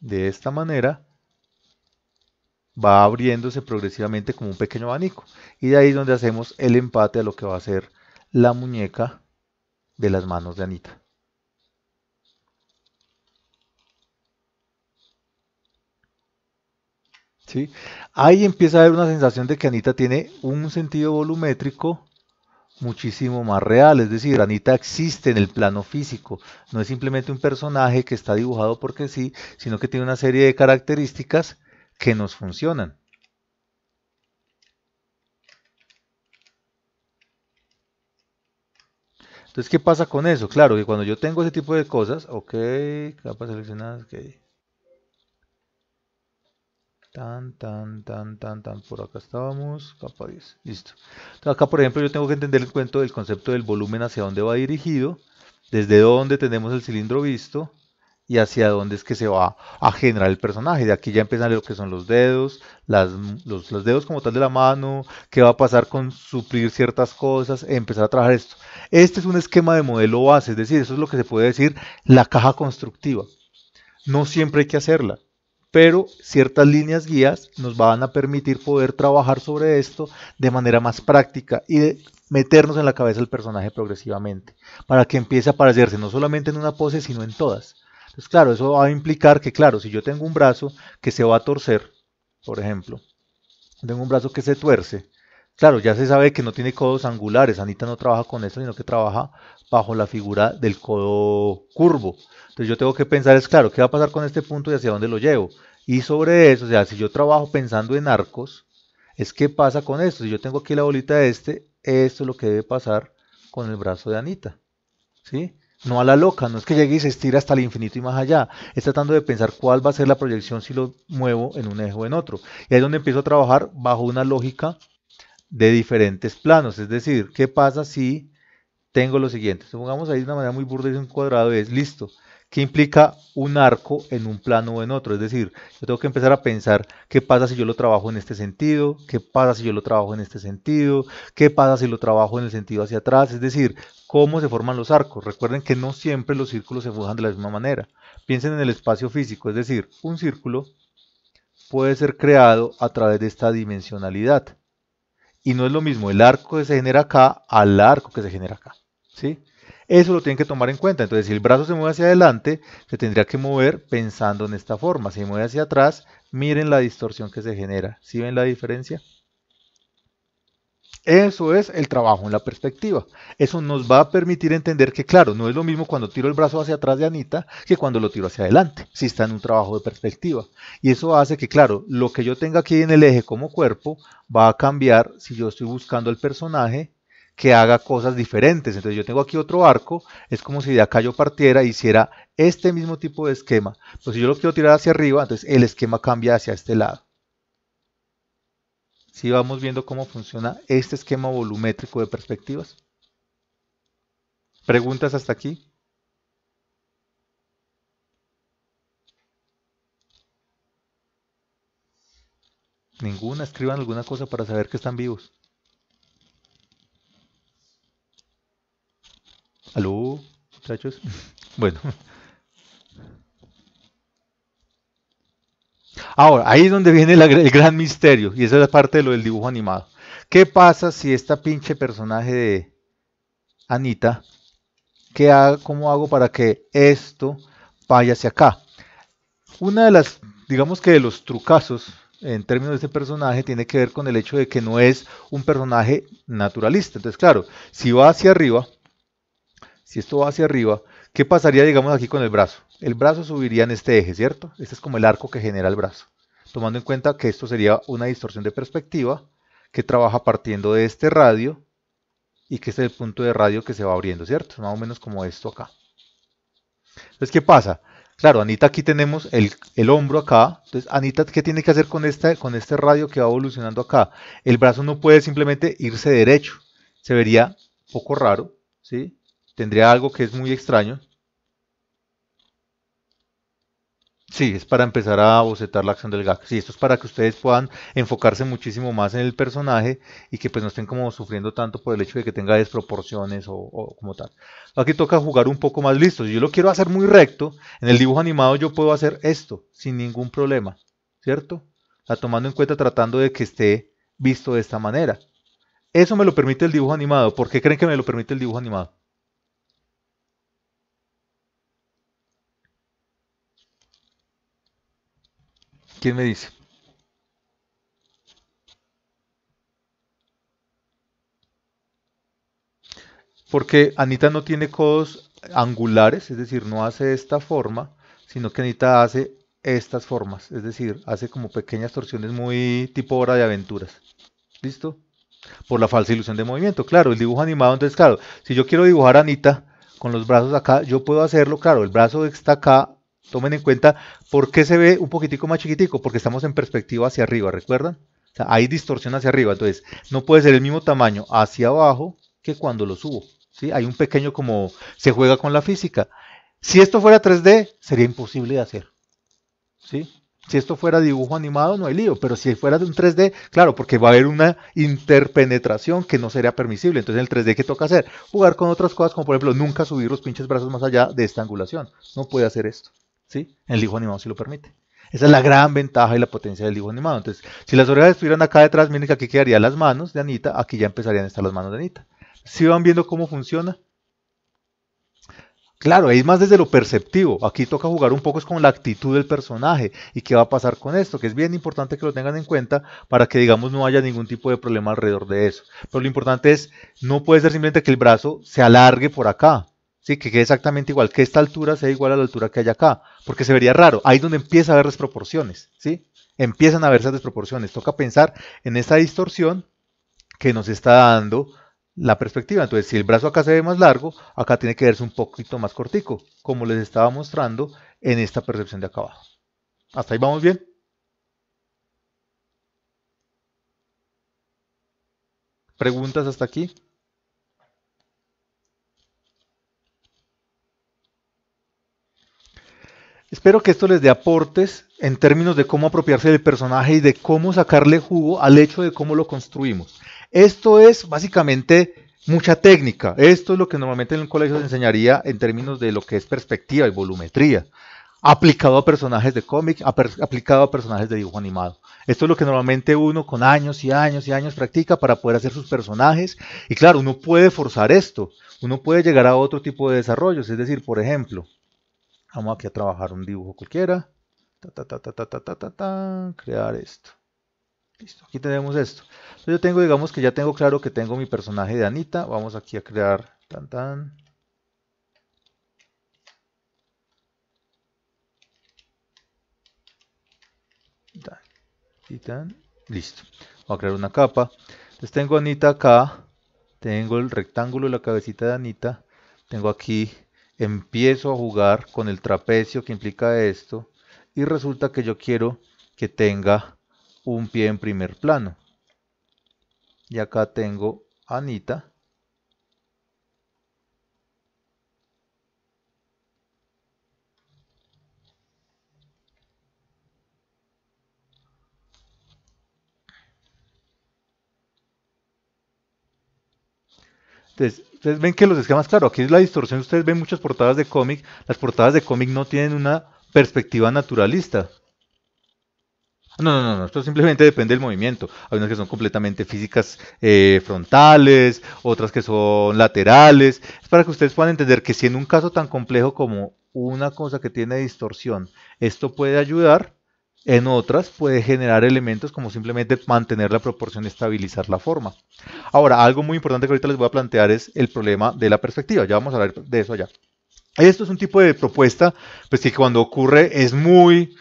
De esta manera va abriéndose progresivamente como un pequeño abanico. Y de ahí es donde hacemos el empate a lo que va a ser la muñeca de las manos de Anita. Ahí empieza a haber una sensación de que Anita tiene un sentido volumétrico muchísimo más real, es decir, Anita existe en el plano físico, no es simplemente un personaje que está dibujado porque sí, sino que tiene una serie de características que nos funcionan. Entonces, ¿qué pasa con eso? Claro, que cuando yo tengo ese tipo de cosas, ok, capas seleccionadas, ok. Tan, tan, tan, tan, tan, por acá estábamos, capa 10, listo. acá, por ejemplo, yo tengo que entender el cuento del concepto del volumen hacia dónde va dirigido, desde dónde tenemos el cilindro visto, y hacia dónde es que se va a generar el personaje. De aquí ya empiezan lo que son los dedos, los, dedos como tal de la mano, qué va a pasar con suplir ciertas cosas, empezar a trabajar esto. Este es un esquema de modelo base, es decir, eso es lo que se puede decir la caja constructiva. No siempre hay que hacerla, pero ciertas líneas guías nos van a permitir poder trabajar sobre esto de manera más práctica y meternos en la cabeza del personaje progresivamente, para que empiece a aparecerse no solamente en una pose, sino en todas. Entonces, claro, eso va a implicar que, claro, si yo tengo un brazo que se va a torcer, por ejemplo, tengo un brazo que se tuerce, claro, ya se sabe que no tiene codos angulares, Anita no trabaja con esto, sino que trabaja bajo la figura del codo curvo. Entonces yo tengo que pensar, es claro, ¿qué va a pasar con este punto y hacia dónde lo llevo? Y sobre eso, o sea, si yo trabajo pensando en arcos, es qué pasa con esto. Si yo tengo aquí la bolita de este, esto es lo que debe pasar con el brazo de Anita. ¿Sí? no a la loca, no es que llegue y se estira hasta el infinito y más allá, es tratando de pensar cuál va a ser la proyección si lo muevo en un eje o en otro. Y ahí es donde empiezo a trabajar bajo una lógica de diferentes planos, es decir, ¿qué pasa si tengo lo siguiente? Supongamos ahí de una manera muy burda y un cuadrado es listo. ¿Qué implica un arco en un plano o en otro. Es decir, yo tengo que empezar a pensar qué pasa si yo lo trabajo en este sentido, qué pasa si yo lo trabajo en este sentido, qué pasa si lo trabajo en el sentido hacia atrás. Es decir, cómo se forman los arcos. Recuerden que no siempre los círculos se forman de la misma manera. Piensen en el espacio físico, es decir, un círculo puede ser creado a través de esta dimensionalidad. Y no es lo mismo el arco que se genera acá al arco que se genera acá. ¿Sí? Eso lo tienen que tomar en cuenta. Entonces, si el brazo se mueve hacia adelante, se tendría que mover pensando en esta forma. Si se mueve hacia atrás, miren la distorsión que se genera. ¿Sí ven la diferencia? Eso es el trabajo en la perspectiva. Eso nos va a permitir entender que, claro, no es lo mismo cuando tiro el brazo hacia atrás de Anita que cuando lo tiro hacia adelante, si está en un trabajo de perspectiva. Y eso hace que, claro, lo que yo tenga aquí en el eje como cuerpo va a cambiar si yo estoy buscando el personaje que haga cosas diferentes. Entonces yo tengo aquí otro arco, es como si de acá yo partiera e hiciera este mismo tipo de esquema. Pues si yo lo quiero tirar hacia arriba, entonces el esquema cambia hacia este lado. Si vamos viendo cómo funciona este esquema volumétrico de perspectivas. ¿Preguntas hasta aquí? Ninguna, escriban alguna cosa para saber que están vivos. Aló, muchachos. Bueno. Ahora, ahí es donde viene el, gran misterio, y esa es la parte de lo del dibujo animado. ¿Qué pasa si esta pinche personaje de Anita, ¿qué cómo hago para que esto vaya hacia acá? Una de las, digamos que de los trucazos en términos de este personaje tiene que ver con el hecho de que no es un personaje naturalista. Entonces, claro, si va hacia arriba, si esto va hacia arriba, ¿qué pasaría, digamos, aquí con el brazo? El brazo subiría en este eje, ¿cierto? Este es como el arco que genera el brazo. Tomando en cuenta que esto sería una distorsión de perspectiva que trabaja partiendo de este radio y que es el punto de radio que se va abriendo, ¿cierto? Más o menos como esto acá. Entonces, ¿qué pasa? Claro, Anita, aquí tenemos el, el, hombro acá. Entonces, Anita, ¿qué tiene que hacer con, este, con este radio que va evolucionando acá? El brazo no puede simplemente irse derecho. Se vería poco raro, ¿sí? tendría algo que es muy extraño. Sí, es para empezar a bocetar la acción del gag. Sí, esto es para que ustedes puedan enfocarse muchísimo más en el personaje y que pues no estén como sufriendo tanto por el hecho de que tenga desproporciones o, como tal. Aquí toca jugar un poco más listo. Si yo lo quiero hacer muy recto, en el dibujo animado yo puedo hacer esto sin ningún problema, ¿cierto? La tomando en cuenta, tratando de que esté visto de esta manera. Eso me lo permite el dibujo animado. ¿Por qué creen que me lo permite el dibujo animado? ¿Quién me dice? Porque Anita no tiene codos angulares, es decir, no hace esta forma, sino que Anita hace estas formas, es decir, hace como pequeñas torsiones muy tipo hora de aventuras. ¿Listo? Por la falsa ilusión de movimiento, claro, el dibujo animado, entonces claro, si yo quiero dibujar a Anita con los brazos acá, yo puedo hacerlo, claro, el brazo está acá, tomen en cuenta por qué se ve un poquitico más chiquitico, porque estamos en perspectiva hacia arriba, ¿recuerdan? O sea, hay distorsión hacia arriba, entonces no puede ser el mismo tamaño hacia abajo que cuando lo subo. ¿sí? Hay un pequeño como se juega con la física. Si esto fuera 3D, sería imposible de hacer. ¿sí? Si esto fuera dibujo animado, no hay lío, pero si fuera de un 3D, claro, porque va a haber una interpenetración que no sería permisible. Entonces, en el 3D, ¿qué toca hacer? Jugar con otras cosas, como por ejemplo, nunca subir los pinches brazos más allá de esta angulación. No puede hacer esto. El hijo animado sí lo permite. Esa es la gran ventaja y la potencia del hijo animado. Entonces, si las orejas estuvieran acá detrás, miren que aquí quedarían las manos de Anita, aquí ya empezarían a estar las manos de Anita. Si ¿Sí van viendo cómo funciona? Claro, es más desde lo perceptivo. Aquí toca jugar un poco con la actitud del personaje y qué va a pasar con esto, que es bien importante que lo tengan en cuenta para que, digamos, no haya ningún tipo de problema alrededor de eso. Pero lo importante es, no puede ser simplemente que el brazo se alargue por acá, que quede exactamente igual, que esta altura sea igual a la altura que hay acá, porque se vería raro, ahí es donde empieza a haber desproporciones, ¿sí? empiezan a esas desproporciones, toca pensar en esta distorsión que nos está dando la perspectiva, entonces si el brazo acá se ve más largo, acá tiene que verse un poquito más cortico, como les estaba mostrando en esta percepción de acá abajo. ¿Hasta ahí vamos bien? ¿Preguntas hasta aquí? Espero que esto les dé aportes en términos de cómo apropiarse del personaje y de cómo sacarle jugo al hecho de cómo lo construimos. Esto es básicamente mucha técnica. Esto es lo que normalmente en un colegio se enseñaría en términos de lo que es perspectiva y volumetría, aplicado a personajes de cómic, aplicado a personajes de dibujo animado. Esto es lo que normalmente uno con años y años y años practica para poder hacer sus personajes. Y claro, uno puede forzar esto, uno puede llegar a otro tipo de desarrollos. Es decir, por ejemplo, Vamos aquí a trabajar un dibujo cualquiera. Ta, ta, ta, ta, ta, ta, ta, ta, crear esto. Listo, aquí tenemos esto. yo tengo, digamos que ya tengo claro que tengo mi personaje de Anita. Vamos aquí a crear tan tan. Listo. Voy a crear una capa. Entonces tengo Anita acá. Tengo el rectángulo, de la cabecita de Anita. Tengo aquí empiezo a jugar con el trapecio que implica esto y resulta que yo quiero que tenga un pie en primer plano. Y acá tengo Anita Entonces, ustedes ven que los esquemas, claro, aquí es la distorsión, ustedes ven muchas portadas de cómic, las portadas de cómic no tienen una perspectiva naturalista. No, no, no, esto simplemente depende del movimiento. Hay unas que son completamente físicas eh, frontales, otras que son laterales. Es para que ustedes puedan entender que si en un caso tan complejo como una cosa que tiene distorsión, esto puede ayudar, en otras puede generar elementos como simplemente mantener la proporción y estabilizar la forma. Ahora, algo muy importante que ahorita les voy a plantear es el problema de la perspectiva. Ya vamos a hablar de eso allá. Esto es un tipo de propuesta pues, que cuando ocurre es muy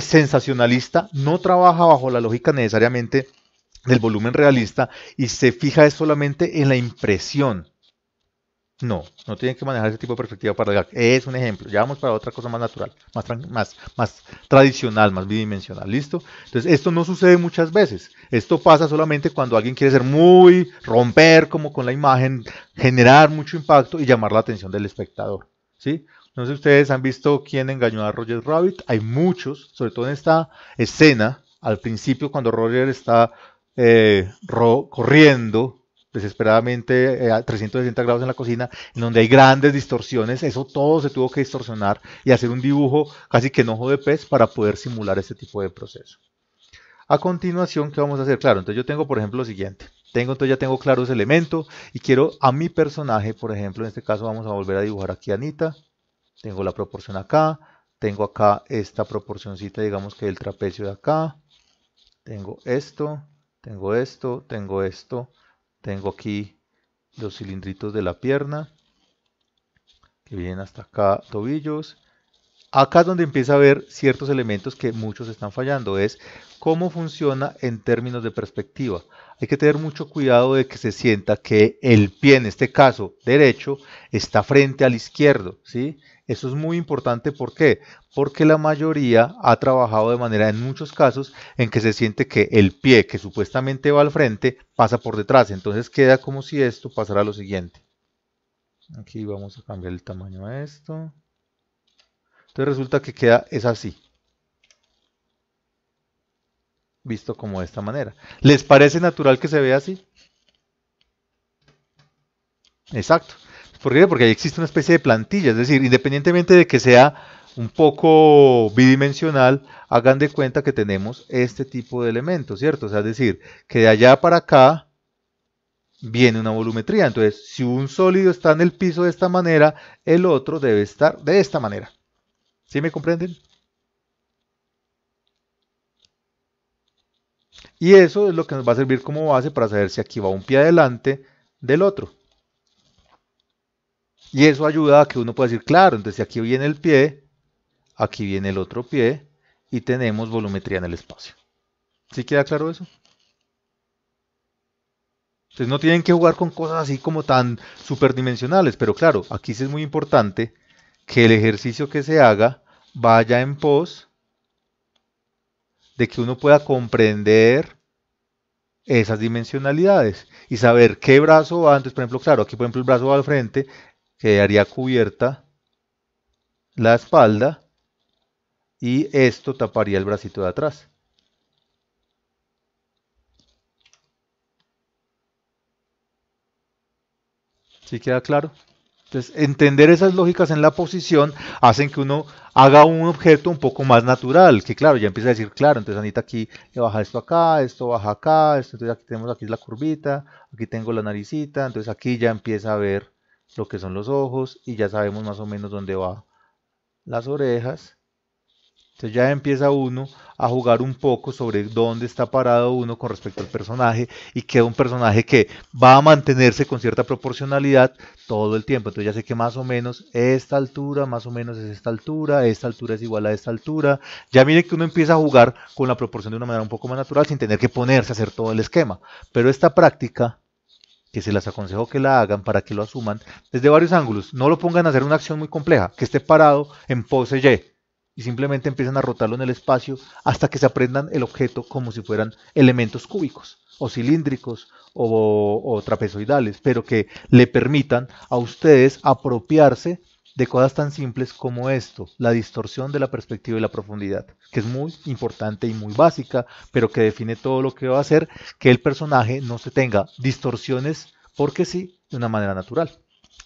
sensacionalista, no trabaja bajo la lógica necesariamente del volumen realista y se fija solamente en la impresión. No, no tienen que manejar ese tipo de perspectiva para el llegar. Es un ejemplo. Ya vamos para otra cosa más natural, más, más, más tradicional, más bidimensional. ¿Listo? Entonces, esto no sucede muchas veces. Esto pasa solamente cuando alguien quiere ser muy romper como con la imagen, generar mucho impacto y llamar la atención del espectador. ¿Sí? No sé si ustedes han visto quién engañó a Roger Rabbit. Hay muchos, sobre todo en esta escena, al principio cuando Roger está eh, corriendo desesperadamente eh, a 360 grados en la cocina, en donde hay grandes distorsiones, eso todo se tuvo que distorsionar y hacer un dibujo casi que en ojo de pez para poder simular este tipo de proceso. A continuación, ¿qué vamos a hacer? Claro, entonces yo tengo, por ejemplo, lo siguiente. Tengo, entonces ya tengo claro ese elemento y quiero a mi personaje, por ejemplo, en este caso vamos a volver a dibujar aquí a Anita. Tengo la proporción acá, tengo acá esta proporcioncita, digamos que el trapecio de acá. Tengo esto, tengo esto, tengo esto tengo aquí los cilindritos de la pierna que vienen hasta acá, tobillos. Acá es donde empieza a ver ciertos elementos que muchos están fallando, es cómo funciona en términos de perspectiva. Hay que tener mucho cuidado de que se sienta que el pie, en este caso derecho, está frente al izquierdo, ¿sí? Eso es muy importante, ¿por qué? Porque la mayoría ha trabajado de manera, en muchos casos, en que se siente que el pie que supuestamente va al frente pasa por detrás. Entonces queda como si esto pasara lo siguiente. Aquí vamos a cambiar el tamaño a esto. Entonces resulta que queda, es así. Visto como de esta manera. ¿Les parece natural que se vea así? Exacto. ¿Por Porque ahí existe una especie de plantilla, es decir, independientemente de que sea un poco bidimensional, hagan de cuenta que tenemos este tipo de elementos, ¿cierto? O sea, es decir, que de allá para acá viene una volumetría. Entonces, si un sólido está en el piso de esta manera, el otro debe estar de esta manera. ¿Sí me comprenden? Y eso es lo que nos va a servir como base para saber si aquí va un pie adelante del otro. Y eso ayuda a que uno pueda decir, claro, entonces aquí viene el pie, aquí viene el otro pie y tenemos volumetría en el espacio. ¿Sí queda claro eso? Entonces no tienen que jugar con cosas así como tan superdimensionales, pero claro, aquí sí es muy importante que el ejercicio que se haga vaya en pos de que uno pueda comprender esas dimensionalidades y saber qué brazo va. antes, por ejemplo, claro, aquí por ejemplo el brazo va al frente, quedaría cubierta la espalda y esto taparía el bracito de atrás. ¿Sí queda claro? Entonces, entender esas lógicas en la posición hacen que uno haga un objeto un poco más natural, que claro, ya empieza a decir, claro, entonces Anita aquí le baja esto acá, esto baja acá, esto, entonces aquí tenemos aquí la curvita, aquí tengo la naricita, entonces aquí ya empieza a ver lo que son los ojos y ya sabemos más o menos dónde va las orejas. Entonces ya empieza uno a jugar un poco sobre dónde está parado uno con respecto al personaje y queda un personaje que va a mantenerse con cierta proporcionalidad todo el tiempo. Entonces ya sé que más o menos esta altura, más o menos es esta altura, esta altura es igual a esta altura. Ya mire que uno empieza a jugar con la proporción de una manera un poco más natural sin tener que ponerse a hacer todo el esquema. Pero esta práctica que se las aconsejo que la hagan para que lo asuman desde varios ángulos. No lo pongan a hacer una acción muy compleja, que esté parado en pose Y y simplemente empiezan a rotarlo en el espacio hasta que se aprendan el objeto como si fueran elementos cúbicos o cilíndricos o, o trapezoidales, pero que le permitan a ustedes apropiarse de cosas tan simples como esto, la distorsión de la perspectiva y la profundidad, que es muy importante y muy básica, pero que define todo lo que va a hacer que el personaje no se tenga distorsiones porque sí, de una manera natural.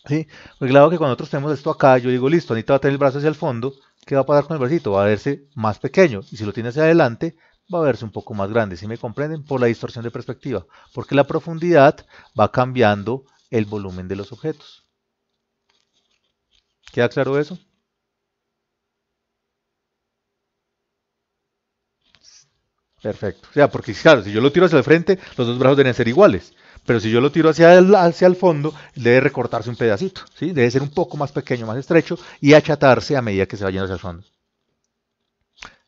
¿sí? claro que cuando nosotros tenemos esto acá, yo digo, listo, Anita va a tener el brazo hacia el fondo, ¿qué va a pasar con el bracito? Va a verse más pequeño, y si lo tiene hacia adelante, va a verse un poco más grande, si ¿sí me comprenden, por la distorsión de perspectiva, porque la profundidad va cambiando el volumen de los objetos. ¿Queda claro eso? Perfecto. O sea, porque claro, si yo lo tiro hacia el frente, los dos brazos deben ser iguales. Pero si yo lo tiro hacia el, hacia el fondo, debe recortarse un pedacito. ¿sí? Debe ser un poco más pequeño, más estrecho y achatarse a medida que se yendo hacia el fondo.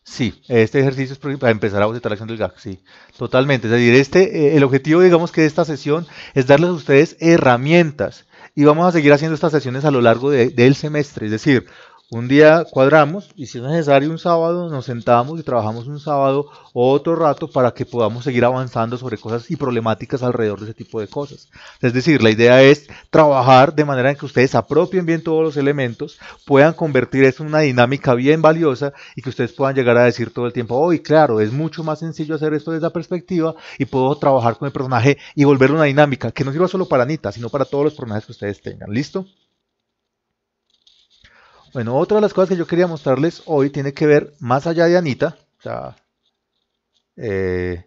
Sí, este ejercicio es para empezar a bocetar la acción del gag, sí, totalmente. Es decir, este, eh, el objetivo, digamos, que de esta sesión es darles a ustedes herramientas y vamos a seguir haciendo estas sesiones a lo largo del semestre. Es decir, un día cuadramos y si es necesario un sábado nos sentamos y trabajamos un sábado o otro rato para que podamos seguir avanzando sobre cosas y problemáticas alrededor de ese tipo de cosas. Es decir, la idea es trabajar de manera en que ustedes apropien bien todos los elementos, puedan convertir eso en una dinámica bien valiosa y que ustedes puedan llegar a decir todo el tiempo, hoy claro, es mucho más sencillo hacer esto desde la perspectiva y puedo trabajar con el personaje y volverlo una dinámica que no sirva solo para Anita, sino para todos los personajes que ustedes tengan. ¿Listo? Bueno, otra de las cosas que yo quería mostrarles hoy tiene que ver más allá de Anita, eh,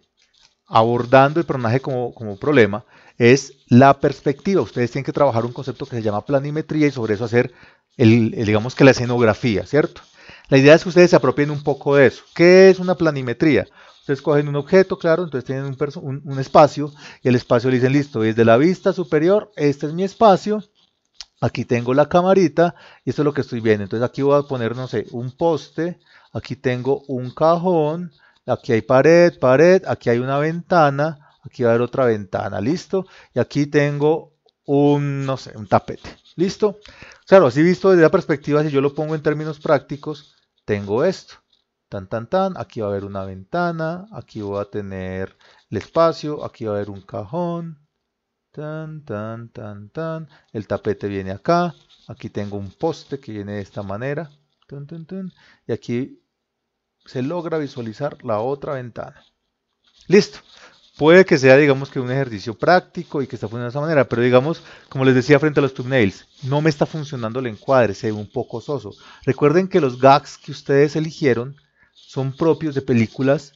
abordando el personaje como, problema, es la perspectiva. Ustedes tienen que trabajar un concepto que se llama planimetría y sobre eso hacer, digamos que la escenografía, ¿cierto? La idea es que ustedes se apropien un poco de eso. ¿Qué es una planimetría? Ustedes cogen un objeto, claro, entonces tienen un, un, un espacio y el espacio le dicen, listo, desde la vista superior, este es mi espacio Aquí tengo la camarita y esto es lo que estoy viendo. Entonces aquí voy a poner, no sé, un poste. Aquí tengo un cajón. Aquí hay pared, pared. Aquí hay una ventana. Aquí va a haber otra ventana. ¿Listo? Y aquí tengo un, no sé, un tapete. ¿Listo? Claro, así visto desde la perspectiva, si yo lo pongo en términos prácticos, tengo esto. Tan, tan, tan. Aquí va a haber una ventana. Aquí voy a tener el espacio. Aquí va a haber un cajón. Tan, tan, tan, tan. El tapete viene acá. Aquí tengo un poste que viene de esta manera. Y aquí se logra visualizar la otra ventana. Listo. Puede que sea, digamos, que un ejercicio práctico y que está funcionando de esa manera, pero digamos, como les decía frente a los thumbnails, no me está funcionando el encuadre, se ve un poco soso. Recuerden que los gags que ustedes eligieron son propios de películas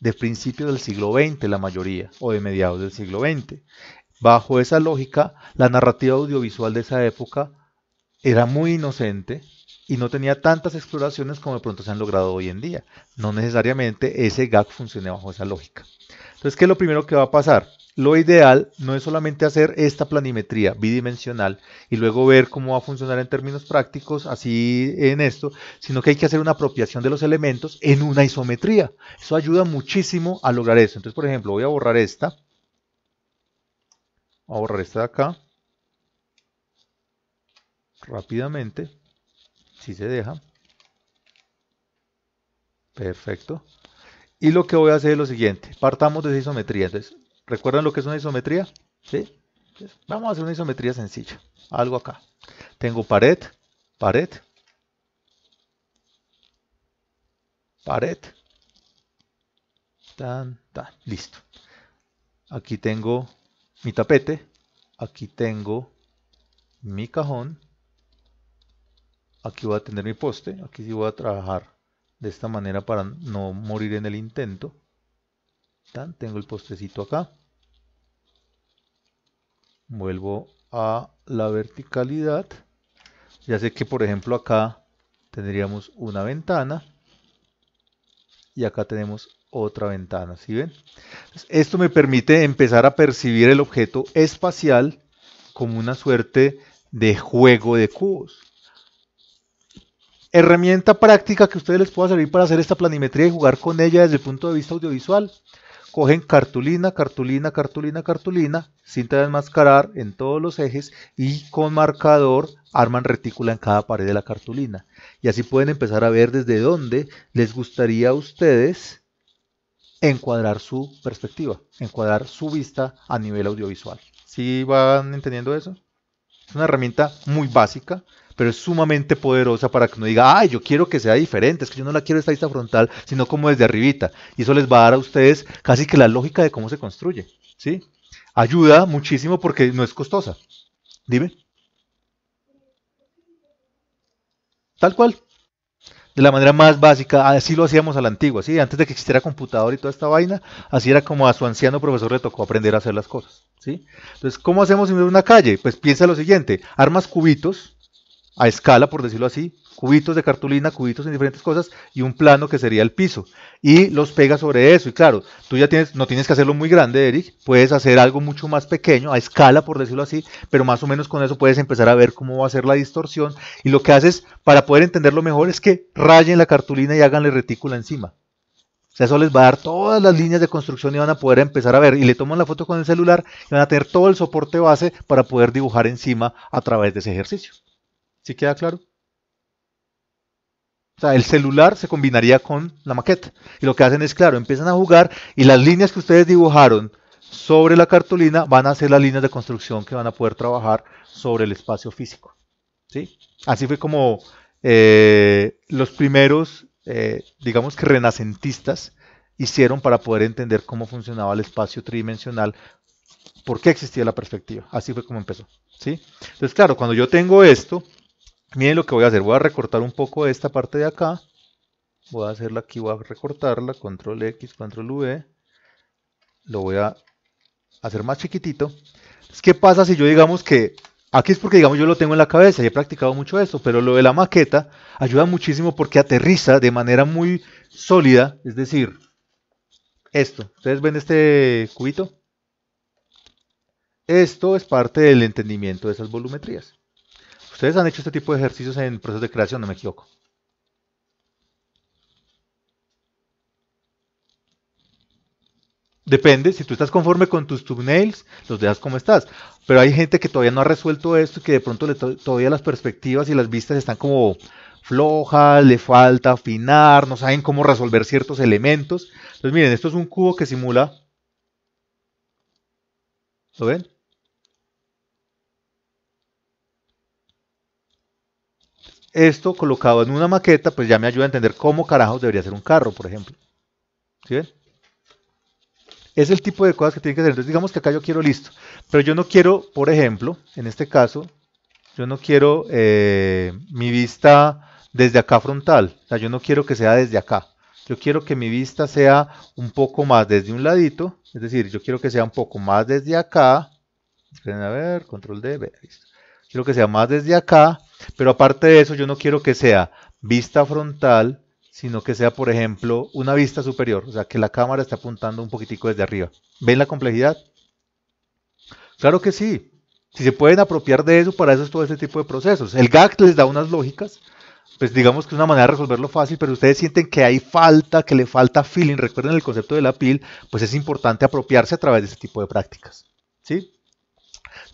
de principios del siglo XX, la mayoría, o de mediados del siglo XX. Bajo esa lógica, la narrativa audiovisual de esa época era muy inocente y no tenía tantas exploraciones como de pronto se han logrado hoy en día. No necesariamente ese gag funcione bajo esa lógica. Entonces, ¿qué es lo primero que va a pasar? Lo ideal no es solamente hacer esta planimetría bidimensional y luego ver cómo va a funcionar en términos prácticos, así en esto, sino que hay que hacer una apropiación de los elementos en una isometría. Eso ayuda muchísimo a lograr eso. Entonces, por ejemplo, voy a borrar esta a borrar esta de acá rápidamente si se deja perfecto y lo que voy a hacer es lo siguiente partamos de esa isometría recuerdan lo que es una isometría ¿Sí? vamos a hacer una isometría sencilla algo acá tengo pared pared pared tan tan listo aquí tengo mi tapete, aquí tengo mi cajón, aquí voy a tener mi poste, aquí sí voy a trabajar de esta manera para no morir en el intento. tengo el postecito acá. Vuelvo a la verticalidad. Ya sé que por ejemplo acá tendríamos una ventana y acá tenemos otra ventana. ¿Sí ven? Esto me permite empezar a percibir el objeto espacial como una suerte de juego de cubos. Herramienta práctica que a ustedes les pueda servir para hacer esta planimetría y jugar con ella desde el punto de vista audiovisual. Cogen cartulina, cartulina, cartulina, cartulina, cinta de enmascarar en todos los ejes y con marcador arman retícula en cada pared de la cartulina. Y así pueden empezar a ver desde dónde les gustaría a ustedes encuadrar su perspectiva, encuadrar su vista a nivel audiovisual. ¿Sí van entendiendo eso? Es una herramienta muy básica, pero es sumamente poderosa para que uno diga, ay, yo quiero que sea diferente, es que yo no la quiero esta vista frontal, sino como desde arribita. Y eso les va a dar a ustedes casi que la lógica de cómo se construye, ¿sí? Ayuda muchísimo porque no es costosa. Dime. Tal cual, de la manera más básica, así lo hacíamos a la antigua, ¿sí? antes de que existiera computador y toda esta vaina, así era como a su anciano profesor le tocó aprender a hacer las cosas. ¿sí? Entonces, ¿cómo hacemos en una calle? Pues piensa lo siguiente, armas cubitos a escala, por decirlo así, cubitos de cartulina, cubitos en diferentes cosas y un plano que sería el piso. Y los pegas sobre eso. Y claro, tú ya tienes, no tienes que hacerlo muy grande, Eric, puedes hacer algo mucho más pequeño, a escala, por decirlo así, pero más o menos con eso puedes empezar a ver cómo va a ser la distorsión. Y lo que haces para poder entenderlo mejor es que rayen la cartulina y háganle retícula encima. O sea, eso les va a dar todas las líneas de construcción y van a poder empezar a ver. Y le toman la foto con el celular y van a tener todo el soporte base para poder dibujar encima a través de ese ejercicio. ¿Sí queda claro? O sea, el celular se combinaría con la maqueta. Y lo que hacen es, claro, empiezan a jugar y las líneas que ustedes dibujaron sobre la cartulina van a ser las líneas de construcción que van a poder trabajar sobre el espacio físico. Así fue como eh, los primeros, eh, digamos que renacentistas, hicieron para poder entender cómo funcionaba el espacio tridimensional, por qué existía la perspectiva. Así fue como empezó. ¿sí? Entonces, claro, cuando yo tengo esto, miren lo que voy a hacer, voy a recortar un poco esta parte de acá, voy a hacerla aquí, voy a recortarla, control X, control V, lo voy a hacer más chiquitito. ¿Qué pasa si yo digamos que, aquí es porque digamos yo lo tengo en la cabeza y he practicado mucho esto, pero lo de la maqueta ayuda muchísimo porque aterriza de manera muy sólida, es decir, esto, ¿ustedes ven este cubito? Esto es parte del entendimiento de esas volumetrías. Ustedes han hecho este tipo de ejercicios en procesos de creación, no me equivoco. Depende, si tú estás conforme con tus thumbnails, los dejas como estás. Pero hay gente que todavía no ha resuelto esto y que de pronto todavía las perspectivas y las vistas están como flojas, le falta afinar, no saben cómo resolver ciertos elementos. Entonces miren, esto es un cubo que simula... ¿Lo ven? esto colocado en una maqueta, pues ya me ayuda a entender cómo carajos debería ser un carro, por ejemplo. ¿Sí Es el tipo de cosas que tienen que hacer. Entonces, digamos que acá yo quiero listo. Pero yo no quiero, por ejemplo, en este caso, yo no quiero eh, mi vista desde acá frontal. O sea, yo no quiero que sea desde acá. Yo quiero que mi vista sea un poco más desde un ladito. Es decir, yo quiero que sea un poco más desde acá. Esperen a ver, control D, listo. Quiero que sea más desde acá pero aparte de eso, yo no quiero que sea vista frontal, sino que sea, por ejemplo, una vista superior, o sea, que la cámara esté apuntando un poquitico desde arriba. ¿Ven la complejidad? Claro que sí. Si se pueden apropiar de eso, para eso es todo ese tipo de procesos. El GAC les da unas lógicas, pues digamos que es una manera de resolverlo fácil, pero ustedes sienten que hay falta, que le falta feeling, recuerden el concepto de la PIL, pues es importante apropiarse a través de ese tipo de prácticas. ¿Sí?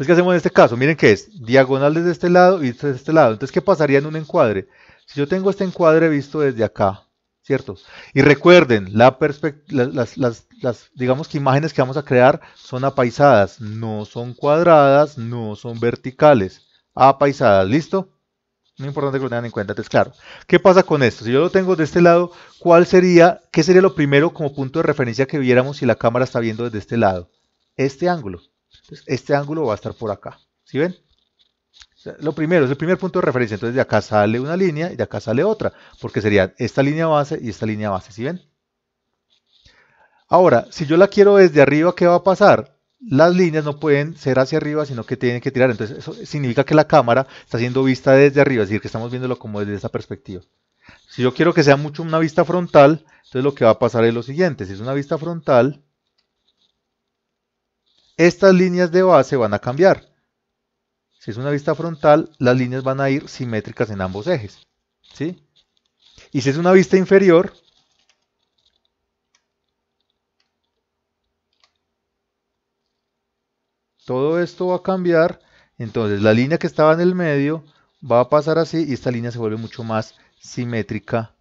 Entonces, ¿qué hacemos en este caso? Miren que es diagonal desde este lado y desde este lado. Entonces, ¿qué pasaría en un encuadre? Si yo tengo este encuadre visto desde acá, ¿cierto? Y recuerden, la las, las, las, digamos que imágenes que vamos a crear son apaisadas, no son cuadradas, no son verticales, apaisadas, ¿listo? Muy importante que lo tengan en cuenta, entonces claro. ¿Qué pasa con esto? Si yo lo tengo de este lado, ¿cuál sería, qué sería lo primero como punto de referencia que viéramos si la cámara está viendo desde este lado? Este ángulo, entonces, este ángulo va a estar por acá. ¿Sí ven? lo primero es el primer punto de referencia. Entonces, de acá sale una línea y de acá sale otra, porque sería esta línea base y esta línea base. ¿Sí ven? Ahora, si yo la quiero desde arriba, ¿qué va a pasar? Las líneas no pueden ser hacia arriba, sino que tienen que tirar. Entonces, eso significa que la cámara está siendo vista desde arriba, es decir, que estamos viéndolo como desde esa perspectiva. Si yo quiero que sea mucho una vista frontal, entonces lo que va a pasar es lo siguiente. Si es una vista frontal, estas líneas de base van a cambiar. Si es una vista frontal, las líneas van a ir simétricas en ambos ejes. ¿sí? Y si es una vista inferior, todo esto va a cambiar. Entonces la línea que estaba en el medio va a pasar así y esta línea se vuelve mucho más simétrica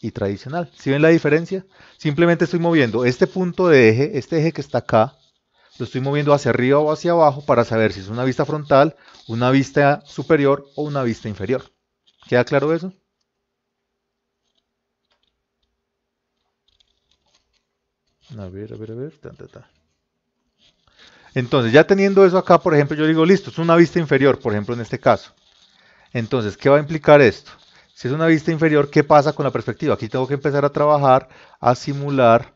y tradicional. ¿Sí ven la diferencia? Simplemente estoy moviendo este punto de eje, este eje que está acá, lo estoy moviendo hacia arriba o hacia abajo para saber si es una vista frontal, una vista superior o una vista inferior. ¿Queda claro eso? A ver, a ver, a ver. Entonces, ya teniendo eso acá, por ejemplo, yo digo, listo, es una vista inferior, por ejemplo, en este caso. Entonces, ¿qué va a implicar esto? Si es una vista inferior, ¿qué pasa con la perspectiva? Aquí tengo que empezar a trabajar, a simular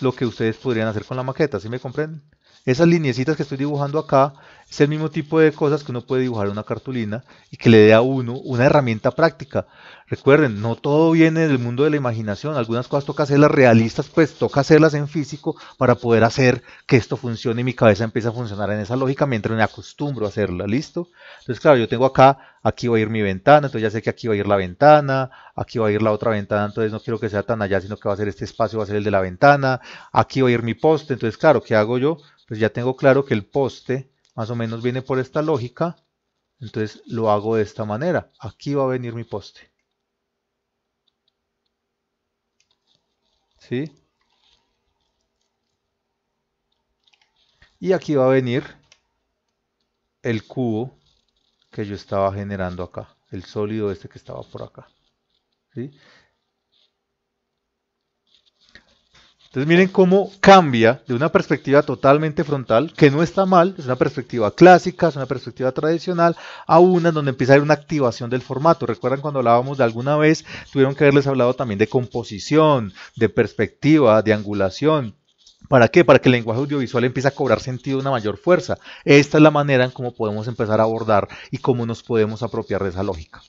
lo que ustedes podrían hacer con la maqueta, si me comprenden? Esas lineecitas que estoy dibujando acá es el mismo tipo de cosas que uno puede dibujar en una cartulina y que le dé a uno una herramienta práctica. Recuerden, no todo viene del mundo de la imaginación. Algunas cosas toca hacerlas realistas, pues toca hacerlas en físico para poder hacer que esto funcione y mi cabeza empiece a funcionar en esa lógica mientras me acostumbro a hacerla. ¿Listo? Entonces, claro, yo tengo acá, aquí va a ir mi ventana, entonces ya sé que aquí va a ir la ventana, aquí va a ir la otra ventana, entonces no quiero que sea tan allá, sino que va a ser este espacio, va a ser el de la ventana, aquí va a ir mi poste. Entonces, claro, ¿qué hago yo? Pues ya tengo claro que el poste más o menos viene por esta lógica. Entonces lo hago de esta manera. Aquí va a venir mi poste. ¿Sí? Y aquí va a venir el cubo que yo estaba generando acá. El sólido este que estaba por acá. ¿Sí? Entonces miren cómo cambia de una perspectiva totalmente frontal, que no está mal, es una perspectiva clásica, es una perspectiva tradicional, a una donde empieza a haber una activación del formato. Recuerdan cuando hablábamos de alguna vez, tuvieron que haberles hablado también de composición, de perspectiva, de angulación, ¿Para qué? Para que el lenguaje audiovisual empiece a cobrar sentido una mayor fuerza. Esta es la manera en cómo podemos empezar a abordar y cómo nos podemos apropiar de esa lógica.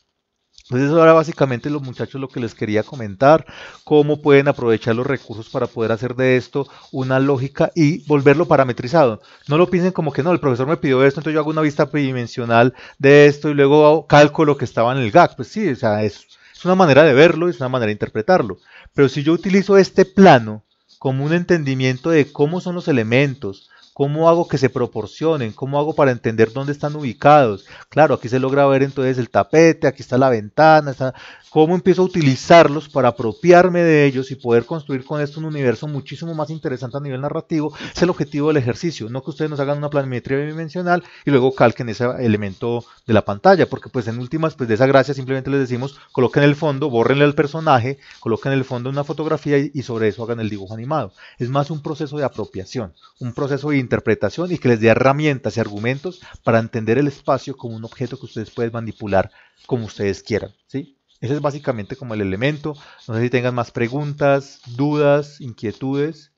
Entonces pues eso era básicamente los muchachos lo que les quería comentar, cómo pueden aprovechar los recursos para poder hacer de esto una lógica y volverlo parametrizado. No lo piensen como que no, el profesor me pidió esto, entonces yo hago una vista bidimensional de esto y luego calco lo que estaba en el GAC. Pues sí, o sea, es, es una manera de verlo, es una manera de interpretarlo. Pero si yo utilizo este plano como un entendimiento de cómo son los elementos, ¿Cómo hago que se proporcionen? ¿Cómo hago para entender dónde están ubicados? Claro, aquí se logra ver entonces el tapete, aquí está la ventana, está... ¿cómo empiezo a utilizarlos para apropiarme de ellos y poder construir con esto un universo muchísimo más interesante a nivel narrativo? Es el objetivo del ejercicio, no que ustedes nos hagan una planimetría bidimensional y luego calquen ese elemento de la pantalla, porque pues en últimas, pues de esa gracia simplemente les decimos, coloquen el fondo, bórrenle al personaje, coloquen el fondo una fotografía y, sobre eso hagan el dibujo animado. Es más un proceso de apropiación, un proceso de interpretación y que les dé herramientas y argumentos para entender el espacio como un objeto que ustedes pueden manipular como ustedes quieran. ¿sí? Ese es básicamente como el elemento. No sé si tengan más preguntas, dudas, inquietudes.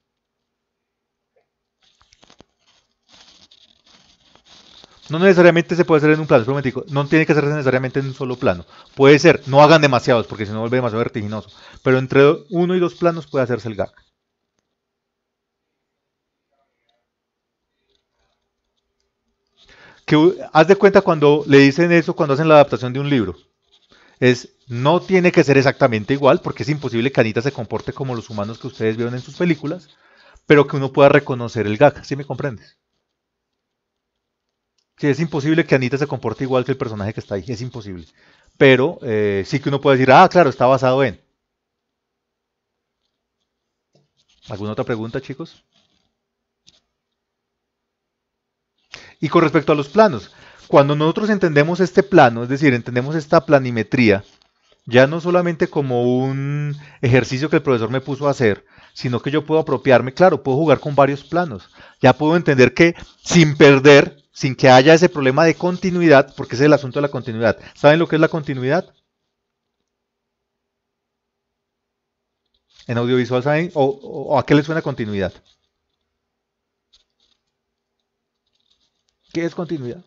No necesariamente se puede hacer en un plano, es No tiene que hacerse necesariamente en un solo plano. Puede ser, no hagan demasiados porque si no vuelve demasiado vertiginoso. Pero entre uno y dos planos puede hacerse el gag. haz de cuenta cuando le dicen eso, cuando hacen la adaptación de un libro, es no tiene que ser exactamente igual, porque es imposible que Anita se comporte como los humanos que ustedes vieron en sus películas, pero que uno pueda reconocer el gag, ¿sí me comprendes? Sí, es imposible que Anita se comporte igual que el personaje que está ahí, es imposible. Pero eh, sí que uno puede decir, ah, claro, está basado en. ¿Alguna otra pregunta, chicos? Y con respecto a los planos, cuando nosotros entendemos este plano, es decir, entendemos esta planimetría, ya no solamente como un ejercicio que el profesor me puso a hacer, sino que yo puedo apropiarme, claro, puedo jugar con varios planos. Ya puedo entender que sin perder, sin que haya ese problema de continuidad, porque ese es el asunto de la continuidad. ¿Saben lo que es la continuidad? En audiovisual, ¿saben? ¿O, a qué les suena continuidad? ¿Qué es continuidad.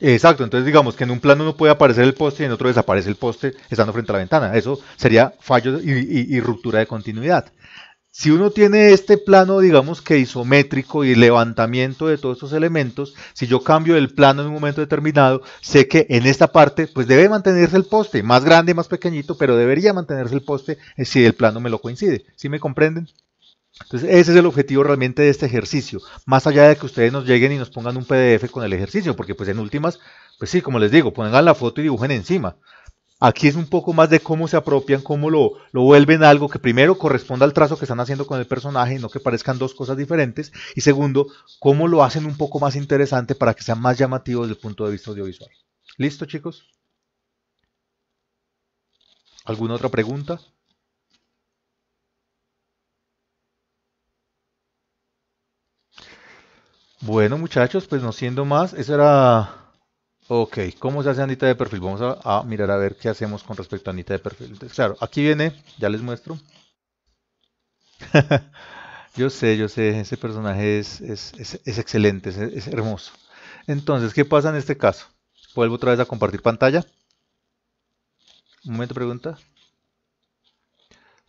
Exacto, entonces digamos que en un plano no puede aparecer el poste y en otro desaparece el poste estando frente a la ventana. Eso sería fallo y, ruptura de continuidad. Si uno tiene este plano, digamos que isométrico y levantamiento de todos estos elementos, si yo cambio el plano en un momento determinado, sé que en esta parte pues debe mantenerse el poste, más grande, más pequeñito, pero debería mantenerse el poste eh, si el plano me lo coincide. ¿Sí me comprenden? Entonces, ese es el objetivo realmente de este ejercicio, más allá de que ustedes nos lleguen y nos pongan un PDF con el ejercicio, porque pues en últimas, pues sí, como les digo, pongan la foto y dibujen encima. Aquí es un poco más de cómo se apropian, cómo lo, lo vuelven algo que primero corresponda al trazo que están haciendo con el personaje, y no que parezcan dos cosas diferentes, y segundo, cómo lo hacen un poco más interesante para que sea más llamativo desde el punto de vista audiovisual. ¿Listo, chicos? ¿Alguna otra pregunta? Bueno, muchachos, pues no siendo más, eso era... Ok, ¿cómo se hace Anita de perfil? Vamos a, mirar a ver qué hacemos con respecto a Anita de perfil. claro, aquí viene, ya les muestro. yo sé, yo sé, ese personaje es, excelente, es, hermoso. Entonces, ¿qué pasa en este caso? Vuelvo otra vez a compartir pantalla. Un momento, pregunta.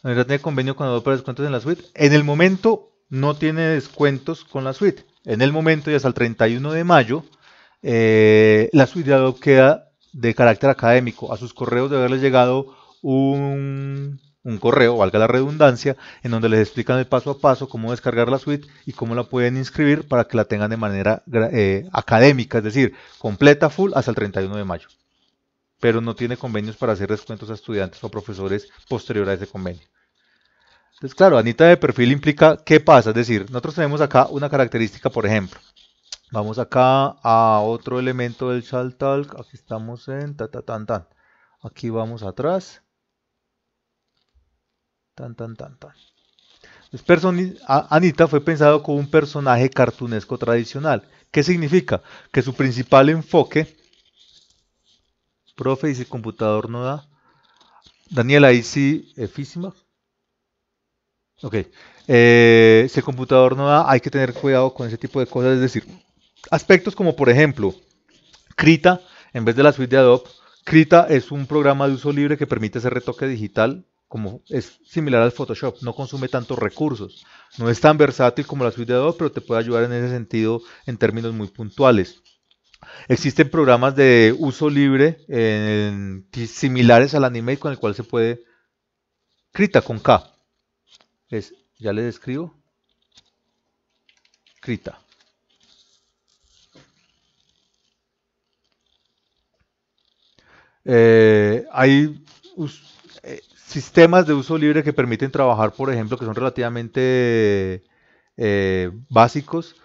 ¿No tiene convenio con descuentos en la suite? En el momento no tiene descuentos con la suite en el momento y hasta el 31 de mayo, eh, la suite queda de carácter académico. A sus correos debe haberles llegado un, correo, valga la redundancia, en donde les explican el paso a paso cómo descargar la suite y cómo la pueden inscribir para que la tengan de manera eh, académica, es decir, completa full hasta el 31 de mayo. Pero no tiene convenios para hacer descuentos a estudiantes o profesores posterior a ese convenio. Entonces, claro, Anita de perfil implica qué pasa. Es decir, nosotros tenemos acá una característica, por ejemplo. Vamos acá a otro elemento del Shaltalk. Aquí estamos en ta, tan, tan. Aquí vamos atrás. Tan, tan, tan, tan. Entonces, Anita fue pensado como un personaje cartunesco tradicional. ¿Qué significa? Que su principal enfoque... Profe, y el computador no da. Daniel, ahí sí, efísima. Ok. Eh, si el computador no da, hay que tener cuidado con ese tipo de cosas. Es decir, aspectos como, por ejemplo, Krita, en vez de la suite de Adobe, Krita es un programa de uso libre que permite ese retoque digital, como es similar al Photoshop, no consume tantos recursos. No es tan versátil como la suite de Adobe, pero te puede ayudar en ese sentido en términos muy puntuales. Existen programas de uso libre similares al Animate con el cual se puede Krita con K es, ya le escribo, Krita. Eh, hay eh, sistemas de uso libre que permiten trabajar, por ejemplo, que son relativamente eh, básicos,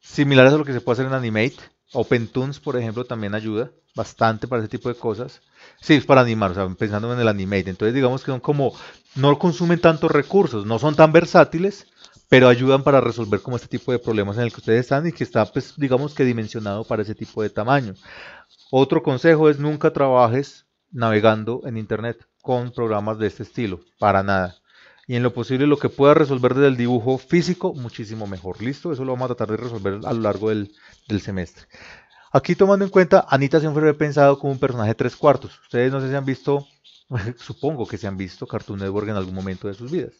similares a lo que se puede hacer en Animate. OpenTunes, por ejemplo, también ayuda bastante para ese tipo de cosas. Sí, es para animar, o sea, pensando en el Animate. Entonces, digamos que son como, no consumen tantos recursos, no son tan versátiles, pero ayudan para resolver como este tipo de problemas en el que ustedes están y que está, pues, digamos que dimensionado para ese tipo de tamaño. Otro consejo es nunca trabajes navegando en Internet con programas de este estilo, para nada. Y en lo posible lo que pueda resolver desde el dibujo físico, muchísimo mejor. Listo, eso lo vamos a tratar de resolver a lo largo del, del semestre. Aquí tomando en cuenta, Anita siempre fue pensado como un personaje de tres cuartos. Ustedes no sé si han visto, supongo que se han visto Cartoon Network en algún momento de sus vidas.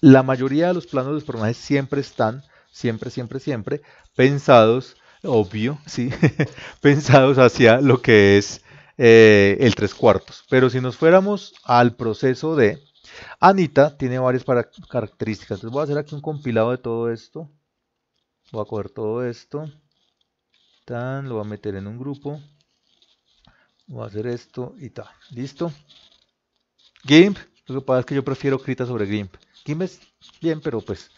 La mayoría de los planos de los personajes siempre están, siempre, siempre, siempre, pensados, obvio, sí, pensados hacia lo que es eh, el tres cuartos. Pero si nos fuéramos al proceso de, Anita tiene varias características. Entonces voy a hacer aquí un compilado de todo esto voy a coger todo esto tan lo voy a meter en un grupo voy a hacer esto y tal listo GIMP lo que pasa es que yo prefiero Krita sobre GIMP GIMP es bien pero pues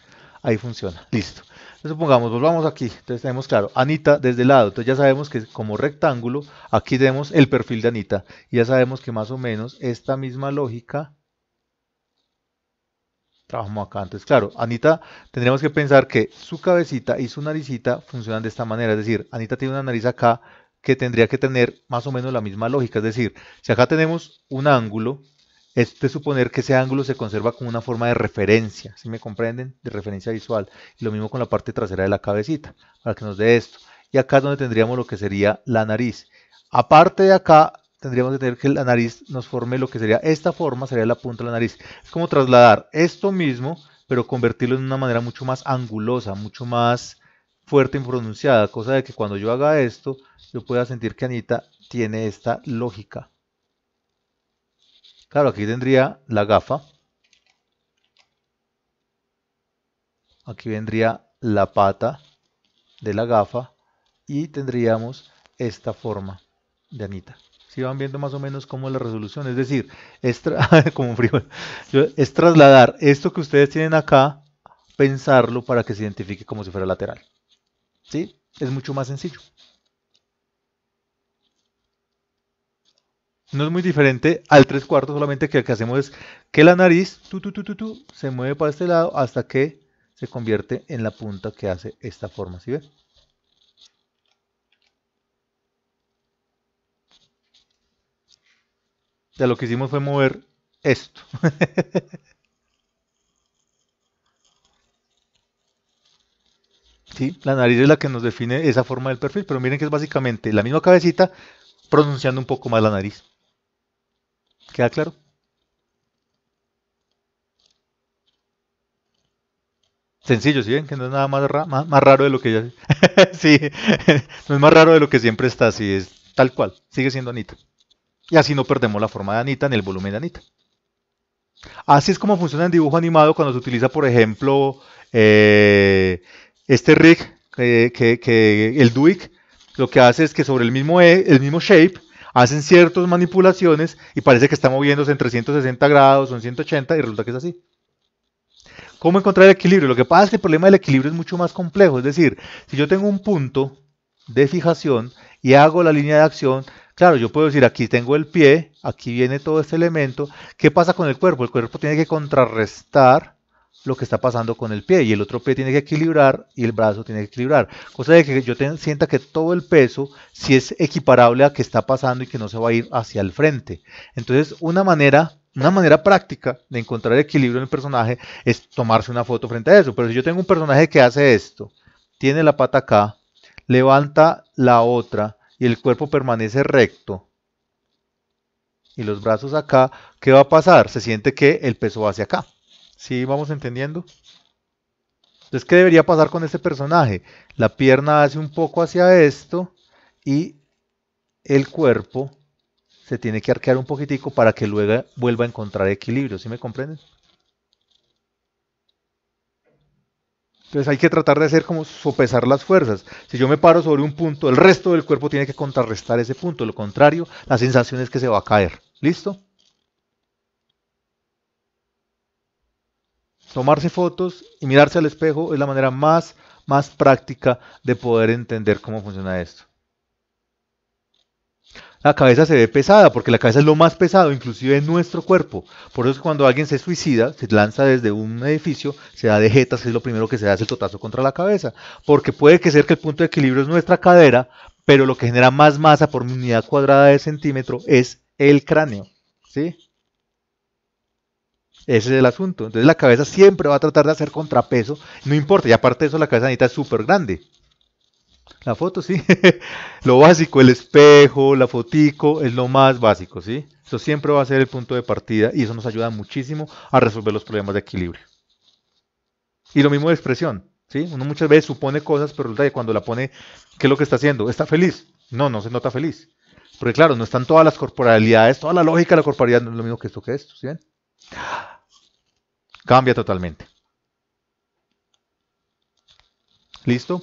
ahí funciona listo entonces pongamos volvamos aquí entonces tenemos claro Anita desde el lado entonces ya sabemos que como rectángulo aquí tenemos el perfil de Anita y ya sabemos que más o menos esta misma lógica trabajamos acá entonces Claro, Anita, tendríamos que pensar que su cabecita y su naricita funcionan de esta manera. Es decir, Anita tiene una nariz acá que tendría que tener más o menos la misma lógica. Es decir, si acá tenemos un ángulo, este suponer que ese ángulo se conserva como una forma de referencia. si me comprenden? De referencia visual. Y lo mismo con la parte trasera de la cabecita, para que nos dé esto. Y acá es donde tendríamos lo que sería la nariz. Aparte de acá, tendríamos que tener que la nariz nos forme lo que sería esta forma, sería la punta de la nariz. Es como trasladar esto mismo, pero convertirlo en una manera mucho más angulosa, mucho más fuerte y pronunciada, cosa de que cuando yo haga esto, yo pueda sentir que Anita tiene esta lógica. Claro, aquí tendría la gafa. Aquí vendría la pata de la gafa y tendríamos esta forma de Anita si van viendo más o menos cómo la resolución. Es decir, es como es trasladar esto que ustedes tienen acá, pensarlo para que se identifique como si fuera lateral. ¿Sí? Es mucho más sencillo. No es muy diferente al tres cuartos, solamente que lo que hacemos es que la nariz se mueve para este lado hasta que se convierte en la punta que hace esta forma. ¿Sí ven? sea, lo que hicimos fue mover esto. ¿Sí? La nariz es la que nos define esa forma del perfil, pero miren que es básicamente la misma cabecita pronunciando un poco más la nariz. ¿Queda claro? Sencillo, ¿sí ven? Que no es nada más, más, raro de lo que ya... es más raro de lo que siempre está, sí, es tal cual. Sigue siendo Anita. Y así no perdemos la forma de Anita ni el volumen de Anita. Así es como funciona en dibujo animado cuando se utiliza, por ejemplo, eh, este rig, eh, que, el duik lo que hace es que sobre el mismo, eh, el mismo shape hacen ciertas manipulaciones y parece que está moviéndose en 360 grados o en 180 y resulta que es así. ¿Cómo encontrar el equilibrio? Lo que pasa es que el problema del equilibrio es mucho más complejo. Es decir, si yo tengo un punto de fijación y hago la línea de acción, Claro, yo puedo decir, aquí tengo el pie, aquí viene todo este elemento. ¿Qué pasa con el cuerpo? El cuerpo tiene que contrarrestar lo que está pasando con el pie y el otro pie tiene que equilibrar y el brazo tiene que equilibrar. Cosa de que yo sienta que todo el peso si es equiparable a que está pasando y que no se va a ir hacia el frente. Entonces, una manera, una manera práctica de encontrar equilibrio en el personaje es tomarse una foto frente a eso. Pero si yo tengo un personaje que hace esto, tiene la pata acá, levanta la otra, y el cuerpo permanece recto y los brazos acá, ¿qué va a pasar? Se siente que el peso va hacia acá. ¿Sí vamos entendiendo? Entonces, ¿qué debería pasar con este personaje? La pierna hace un poco hacia esto y el cuerpo se tiene que arquear un poquitico para que luego vuelva a encontrar equilibrio. ¿Sí me comprenden? Entonces hay que tratar de hacer como sopesar las fuerzas. Si yo me paro sobre un punto, el resto del cuerpo tiene que contrarrestar ese punto. Lo contrario, la sensación es que se va a caer. ¿Listo? Tomarse fotos y mirarse al espejo es la manera más, más práctica de poder entender cómo funciona esto. La cabeza se ve pesada porque la cabeza es lo más pesado, inclusive en nuestro cuerpo. Por eso cuando alguien se suicida, se lanza desde un edificio, se da de jetas, es lo primero que se hace el totazo contra la cabeza. Porque puede que sea que el punto de equilibrio es nuestra cadera, pero lo que genera más masa por unidad cuadrada de centímetro es el cráneo. Ese es el asunto. Entonces la cabeza siempre va a tratar de hacer contrapeso, no importa. Y aparte de eso, la cabeza necesita es súper grande. La foto, sí. lo básico, el espejo, la fotico, es lo más básico, ¿sí? Eso siempre va a ser el punto de partida y eso nos ayuda muchísimo a resolver los problemas de equilibrio. Y lo mismo de expresión, ¿sí? Uno muchas veces supone cosas, pero cuando la pone, ¿qué es lo que está haciendo? ¿Está feliz? No, no se nota feliz. Porque claro, no están todas las corporalidades, toda la lógica de la corporalidad no es lo mismo que esto que esto, ¿sí Cambia totalmente. ¿Listo?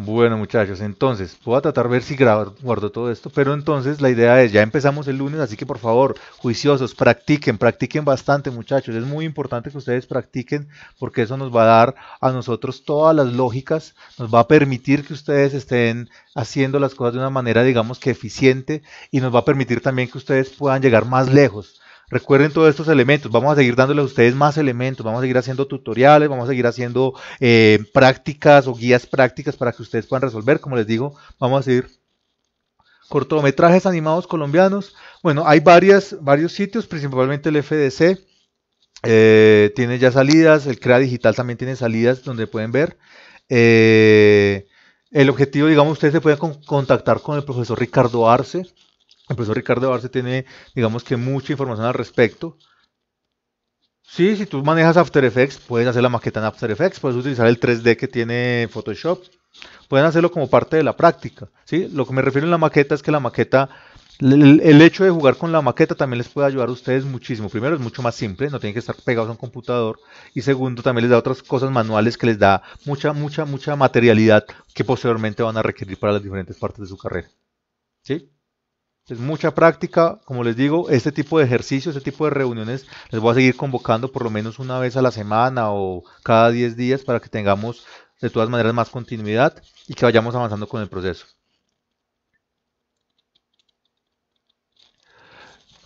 Bueno, muchachos, entonces voy a tratar de ver si guardo todo esto, pero entonces la idea es, ya empezamos el lunes, así que por favor, juiciosos, practiquen, practiquen bastante, muchachos. Es muy importante que ustedes practiquen porque eso nos va a dar a nosotros todas las lógicas, nos va a permitir que ustedes estén haciendo las cosas de una manera, digamos que eficiente y nos va a permitir también que ustedes puedan llegar más lejos Recuerden todos estos elementos, vamos a seguir dándoles a ustedes más elementos, vamos a seguir haciendo tutoriales, vamos a seguir haciendo eh, prácticas o guías prácticas para que ustedes puedan resolver, como les digo, vamos a seguir cortometrajes animados colombianos. Bueno, hay varios sitios, principalmente el FDC, eh, tiene ya salidas, el CREA Digital también tiene salidas donde pueden ver. Eh, el objetivo, digamos, ustedes se pueden contactar con el profesor Ricardo Arce, el profesor Ricardo Barce tiene, digamos que mucha información al respecto. Sí, si tú manejas After Effects, puedes hacer la maqueta en After Effects, puedes utilizar el 3D que tiene Photoshop, pueden hacerlo como parte de la práctica. ¿sí? Lo que me refiero en la maqueta es que la maqueta, el, hecho de jugar con la maqueta también les puede ayudar a ustedes muchísimo. Primero, es mucho más simple, no tienen que estar pegados a un computador. Y segundo, también les da otras cosas manuales que les da mucha, mucha, mucha materialidad que posteriormente van a requerir para las diferentes partes de su carrera. ¿Sí? Es mucha práctica, como les digo, este tipo de ejercicios, este tipo de reuniones, les voy a seguir convocando por lo menos una vez a la semana o cada 10 días para que tengamos de todas maneras más continuidad y que vayamos avanzando con el proceso.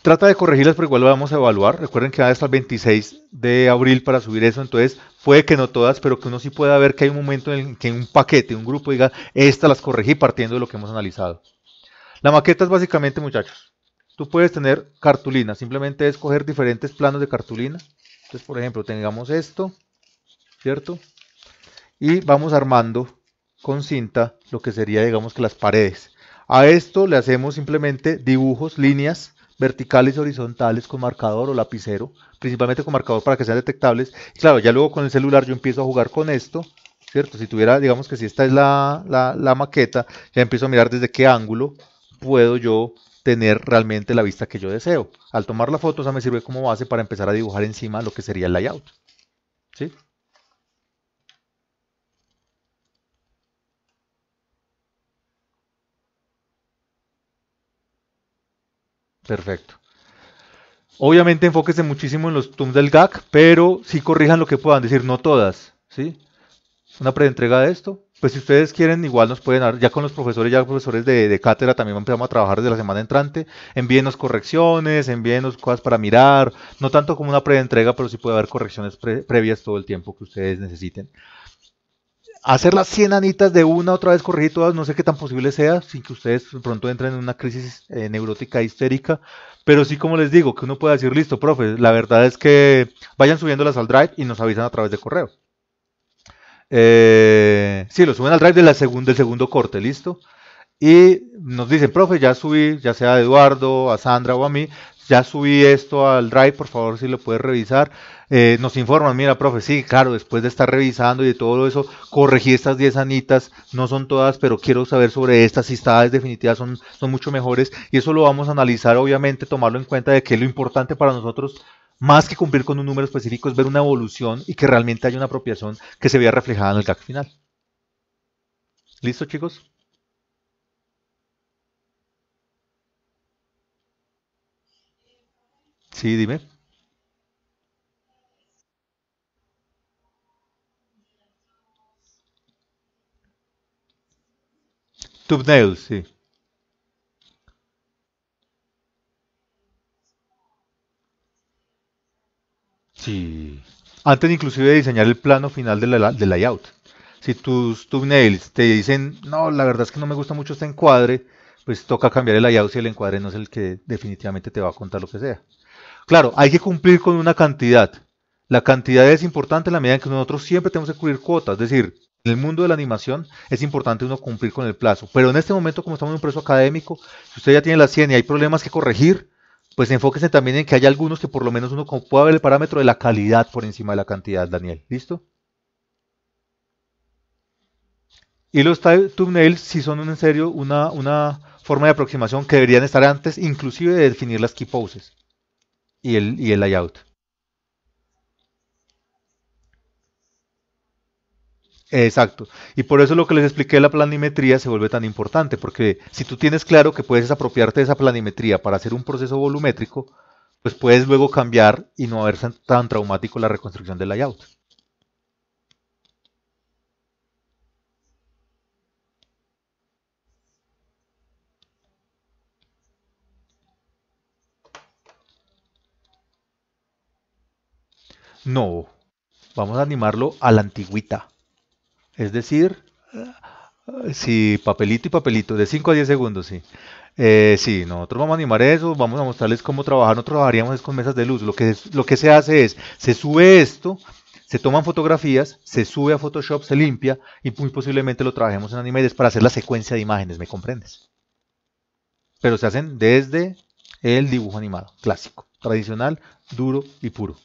Trata de corregirlas, pero igual lo vamos a evaluar. Recuerden que hasta el 26 de abril para subir eso, entonces puede que no todas, pero que uno sí pueda ver que hay un momento en que un paquete, un grupo diga, estas las corregí partiendo de lo que hemos analizado. La maqueta es básicamente, muchachos, tú puedes tener cartulina, simplemente es coger diferentes planos de cartulina. Entonces, por ejemplo, tengamos esto, ¿cierto? Y vamos armando con cinta lo que sería, digamos, que las paredes. A esto le hacemos simplemente dibujos, líneas verticales y horizontales con marcador o lapicero, principalmente con marcador para que sean detectables. claro, ya luego con el celular yo empiezo a jugar con esto, ¿cierto? Si tuviera, digamos que si esta es la, la maqueta, ya empiezo a mirar desde qué ángulo, puedo yo tener realmente la vista que yo deseo. Al tomar la foto, esa me sirve como base para empezar a dibujar encima lo que sería el layout. ¿Sí? Perfecto. Obviamente enfóquese muchísimo en los toms del GAC, pero sí corrijan lo que puedan, decir no todas, ¿sí? Una entrega de esto, pues si ustedes quieren, igual nos pueden dar, ya con los profesores, ya los profesores de, cátedra también empezamos a trabajar desde la semana entrante. Envíenos correcciones, envíenos cosas para mirar, no tanto como una pre-entrega, pero sí puede haber correcciones previas todo el tiempo que ustedes necesiten. Hacer las 100 anitas de una otra vez corregir todas, no sé qué tan posible sea, sin que ustedes pronto entren en una crisis eh, neurótica histérica, pero sí como les digo, que uno pueda decir, listo, profe, la verdad es que vayan subiéndolas al drive y nos avisan a través de correo. Eh, sí, lo suben al drive de la del segundo corte, listo. Y nos dicen, profe, ya subí, ya sea a Eduardo, a Sandra o a mí, ya subí esto al drive, por favor, si lo puedes revisar. Eh, nos informan, mira, profe, sí, claro, después de estar revisando y de todo eso, corregí estas 10 anitas, no son todas, pero quiero saber sobre estas, si estas definitivas son, son mucho mejores. Y eso lo vamos a analizar, obviamente, tomarlo en cuenta de que lo importante para nosotros más que cumplir con un número específico, es ver una evolución y que realmente haya una apropiación que se vea reflejada en el GAC final. ¿Listo, chicos? Sí, dime. nails, sí. Sí. Antes inclusive de diseñar el plano final del layout. Si tus thumbnails te dicen, no, la verdad es que no me gusta mucho este encuadre, pues toca cambiar el layout si el encuadre no es el que definitivamente te va a contar lo que sea. Claro, hay que cumplir con una cantidad. La cantidad es importante en la medida en que nosotros siempre tenemos que cubrir cuotas. Es decir, en el mundo de la animación es importante uno cumplir con el plazo. Pero en este momento, como estamos en un proceso académico, si usted ya tiene la 100 y hay problemas que corregir, pues enfóquese también en que haya algunos que por lo menos uno pueda ver el parámetro de la calidad por encima de la cantidad, Daniel. ¿Listo? Y los thumbnails si son en serio una, una forma de aproximación que deberían estar antes, inclusive de definir las key poses y el, y el layout. Exacto. Y por eso lo que les expliqué la planimetría se vuelve tan importante, porque si tú tienes claro que puedes apropiarte de esa planimetría para hacer un proceso volumétrico, pues puedes luego cambiar y no haber tan traumático la reconstrucción del layout. No, vamos a animarlo a la antigüita. Es decir, si papelito y papelito, de 5 a 10 segundos, sí. Eh, sí, nosotros vamos a animar eso, vamos a mostrarles cómo trabajar. Nosotros trabajaríamos con mesas de luz. Lo que, lo que se hace es, se sube esto, se toman fotografías, se sube a Photoshop, se limpia y muy posiblemente lo trabajemos en es para hacer la secuencia de imágenes, ¿me comprendes? Pero se hacen desde el dibujo animado, clásico, tradicional, duro y puro.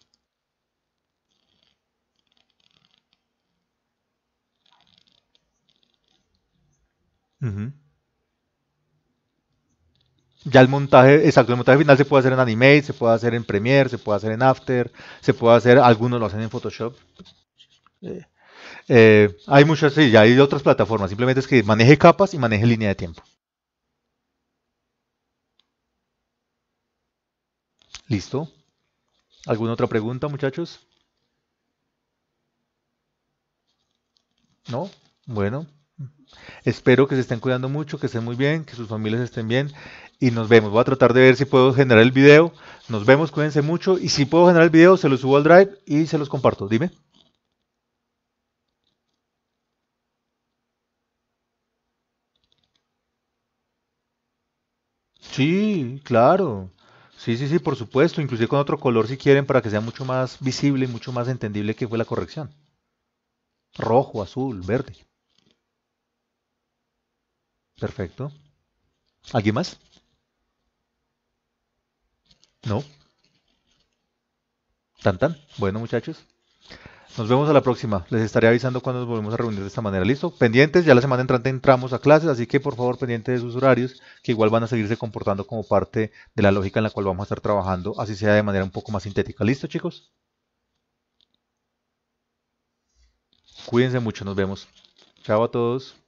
Ya el montaje, exacto, el montaje final se puede hacer en Animate, se puede hacer en Premiere, se puede hacer en After, se puede hacer, algunos lo hacen en Photoshop. Eh, hay muchas, sí, ya hay otras plataformas, simplemente es que maneje capas y maneje línea de tiempo. Listo. ¿Alguna otra pregunta, muchachos? ¿No? Bueno. Espero que se estén cuidando mucho, que estén muy bien, que sus familias estén bien y nos vemos. Voy a tratar de ver si puedo generar el video. Nos vemos, cuídense mucho y si puedo generar el video se lo subo al Drive y se los comparto. Dime. Sí, claro. Sí, sí, sí, por supuesto. Inclusive con otro color si quieren para que sea mucho más visible y mucho más entendible que fue la corrección. Rojo, azul, verde. Perfecto. ¿Alguien más? No. Tan tan. Bueno, muchachos. Nos vemos a la próxima. Les estaré avisando cuando nos volvemos a reunir de esta manera. ¿Listo? Pendientes, ya la semana entrante entramos a clases, así que por favor pendientes de sus horarios, que igual van a seguirse comportando como parte de la lógica en la cual vamos a estar trabajando, así sea de manera un poco más sintética. ¿Listo, chicos? Cuídense mucho, nos vemos. Chao a todos.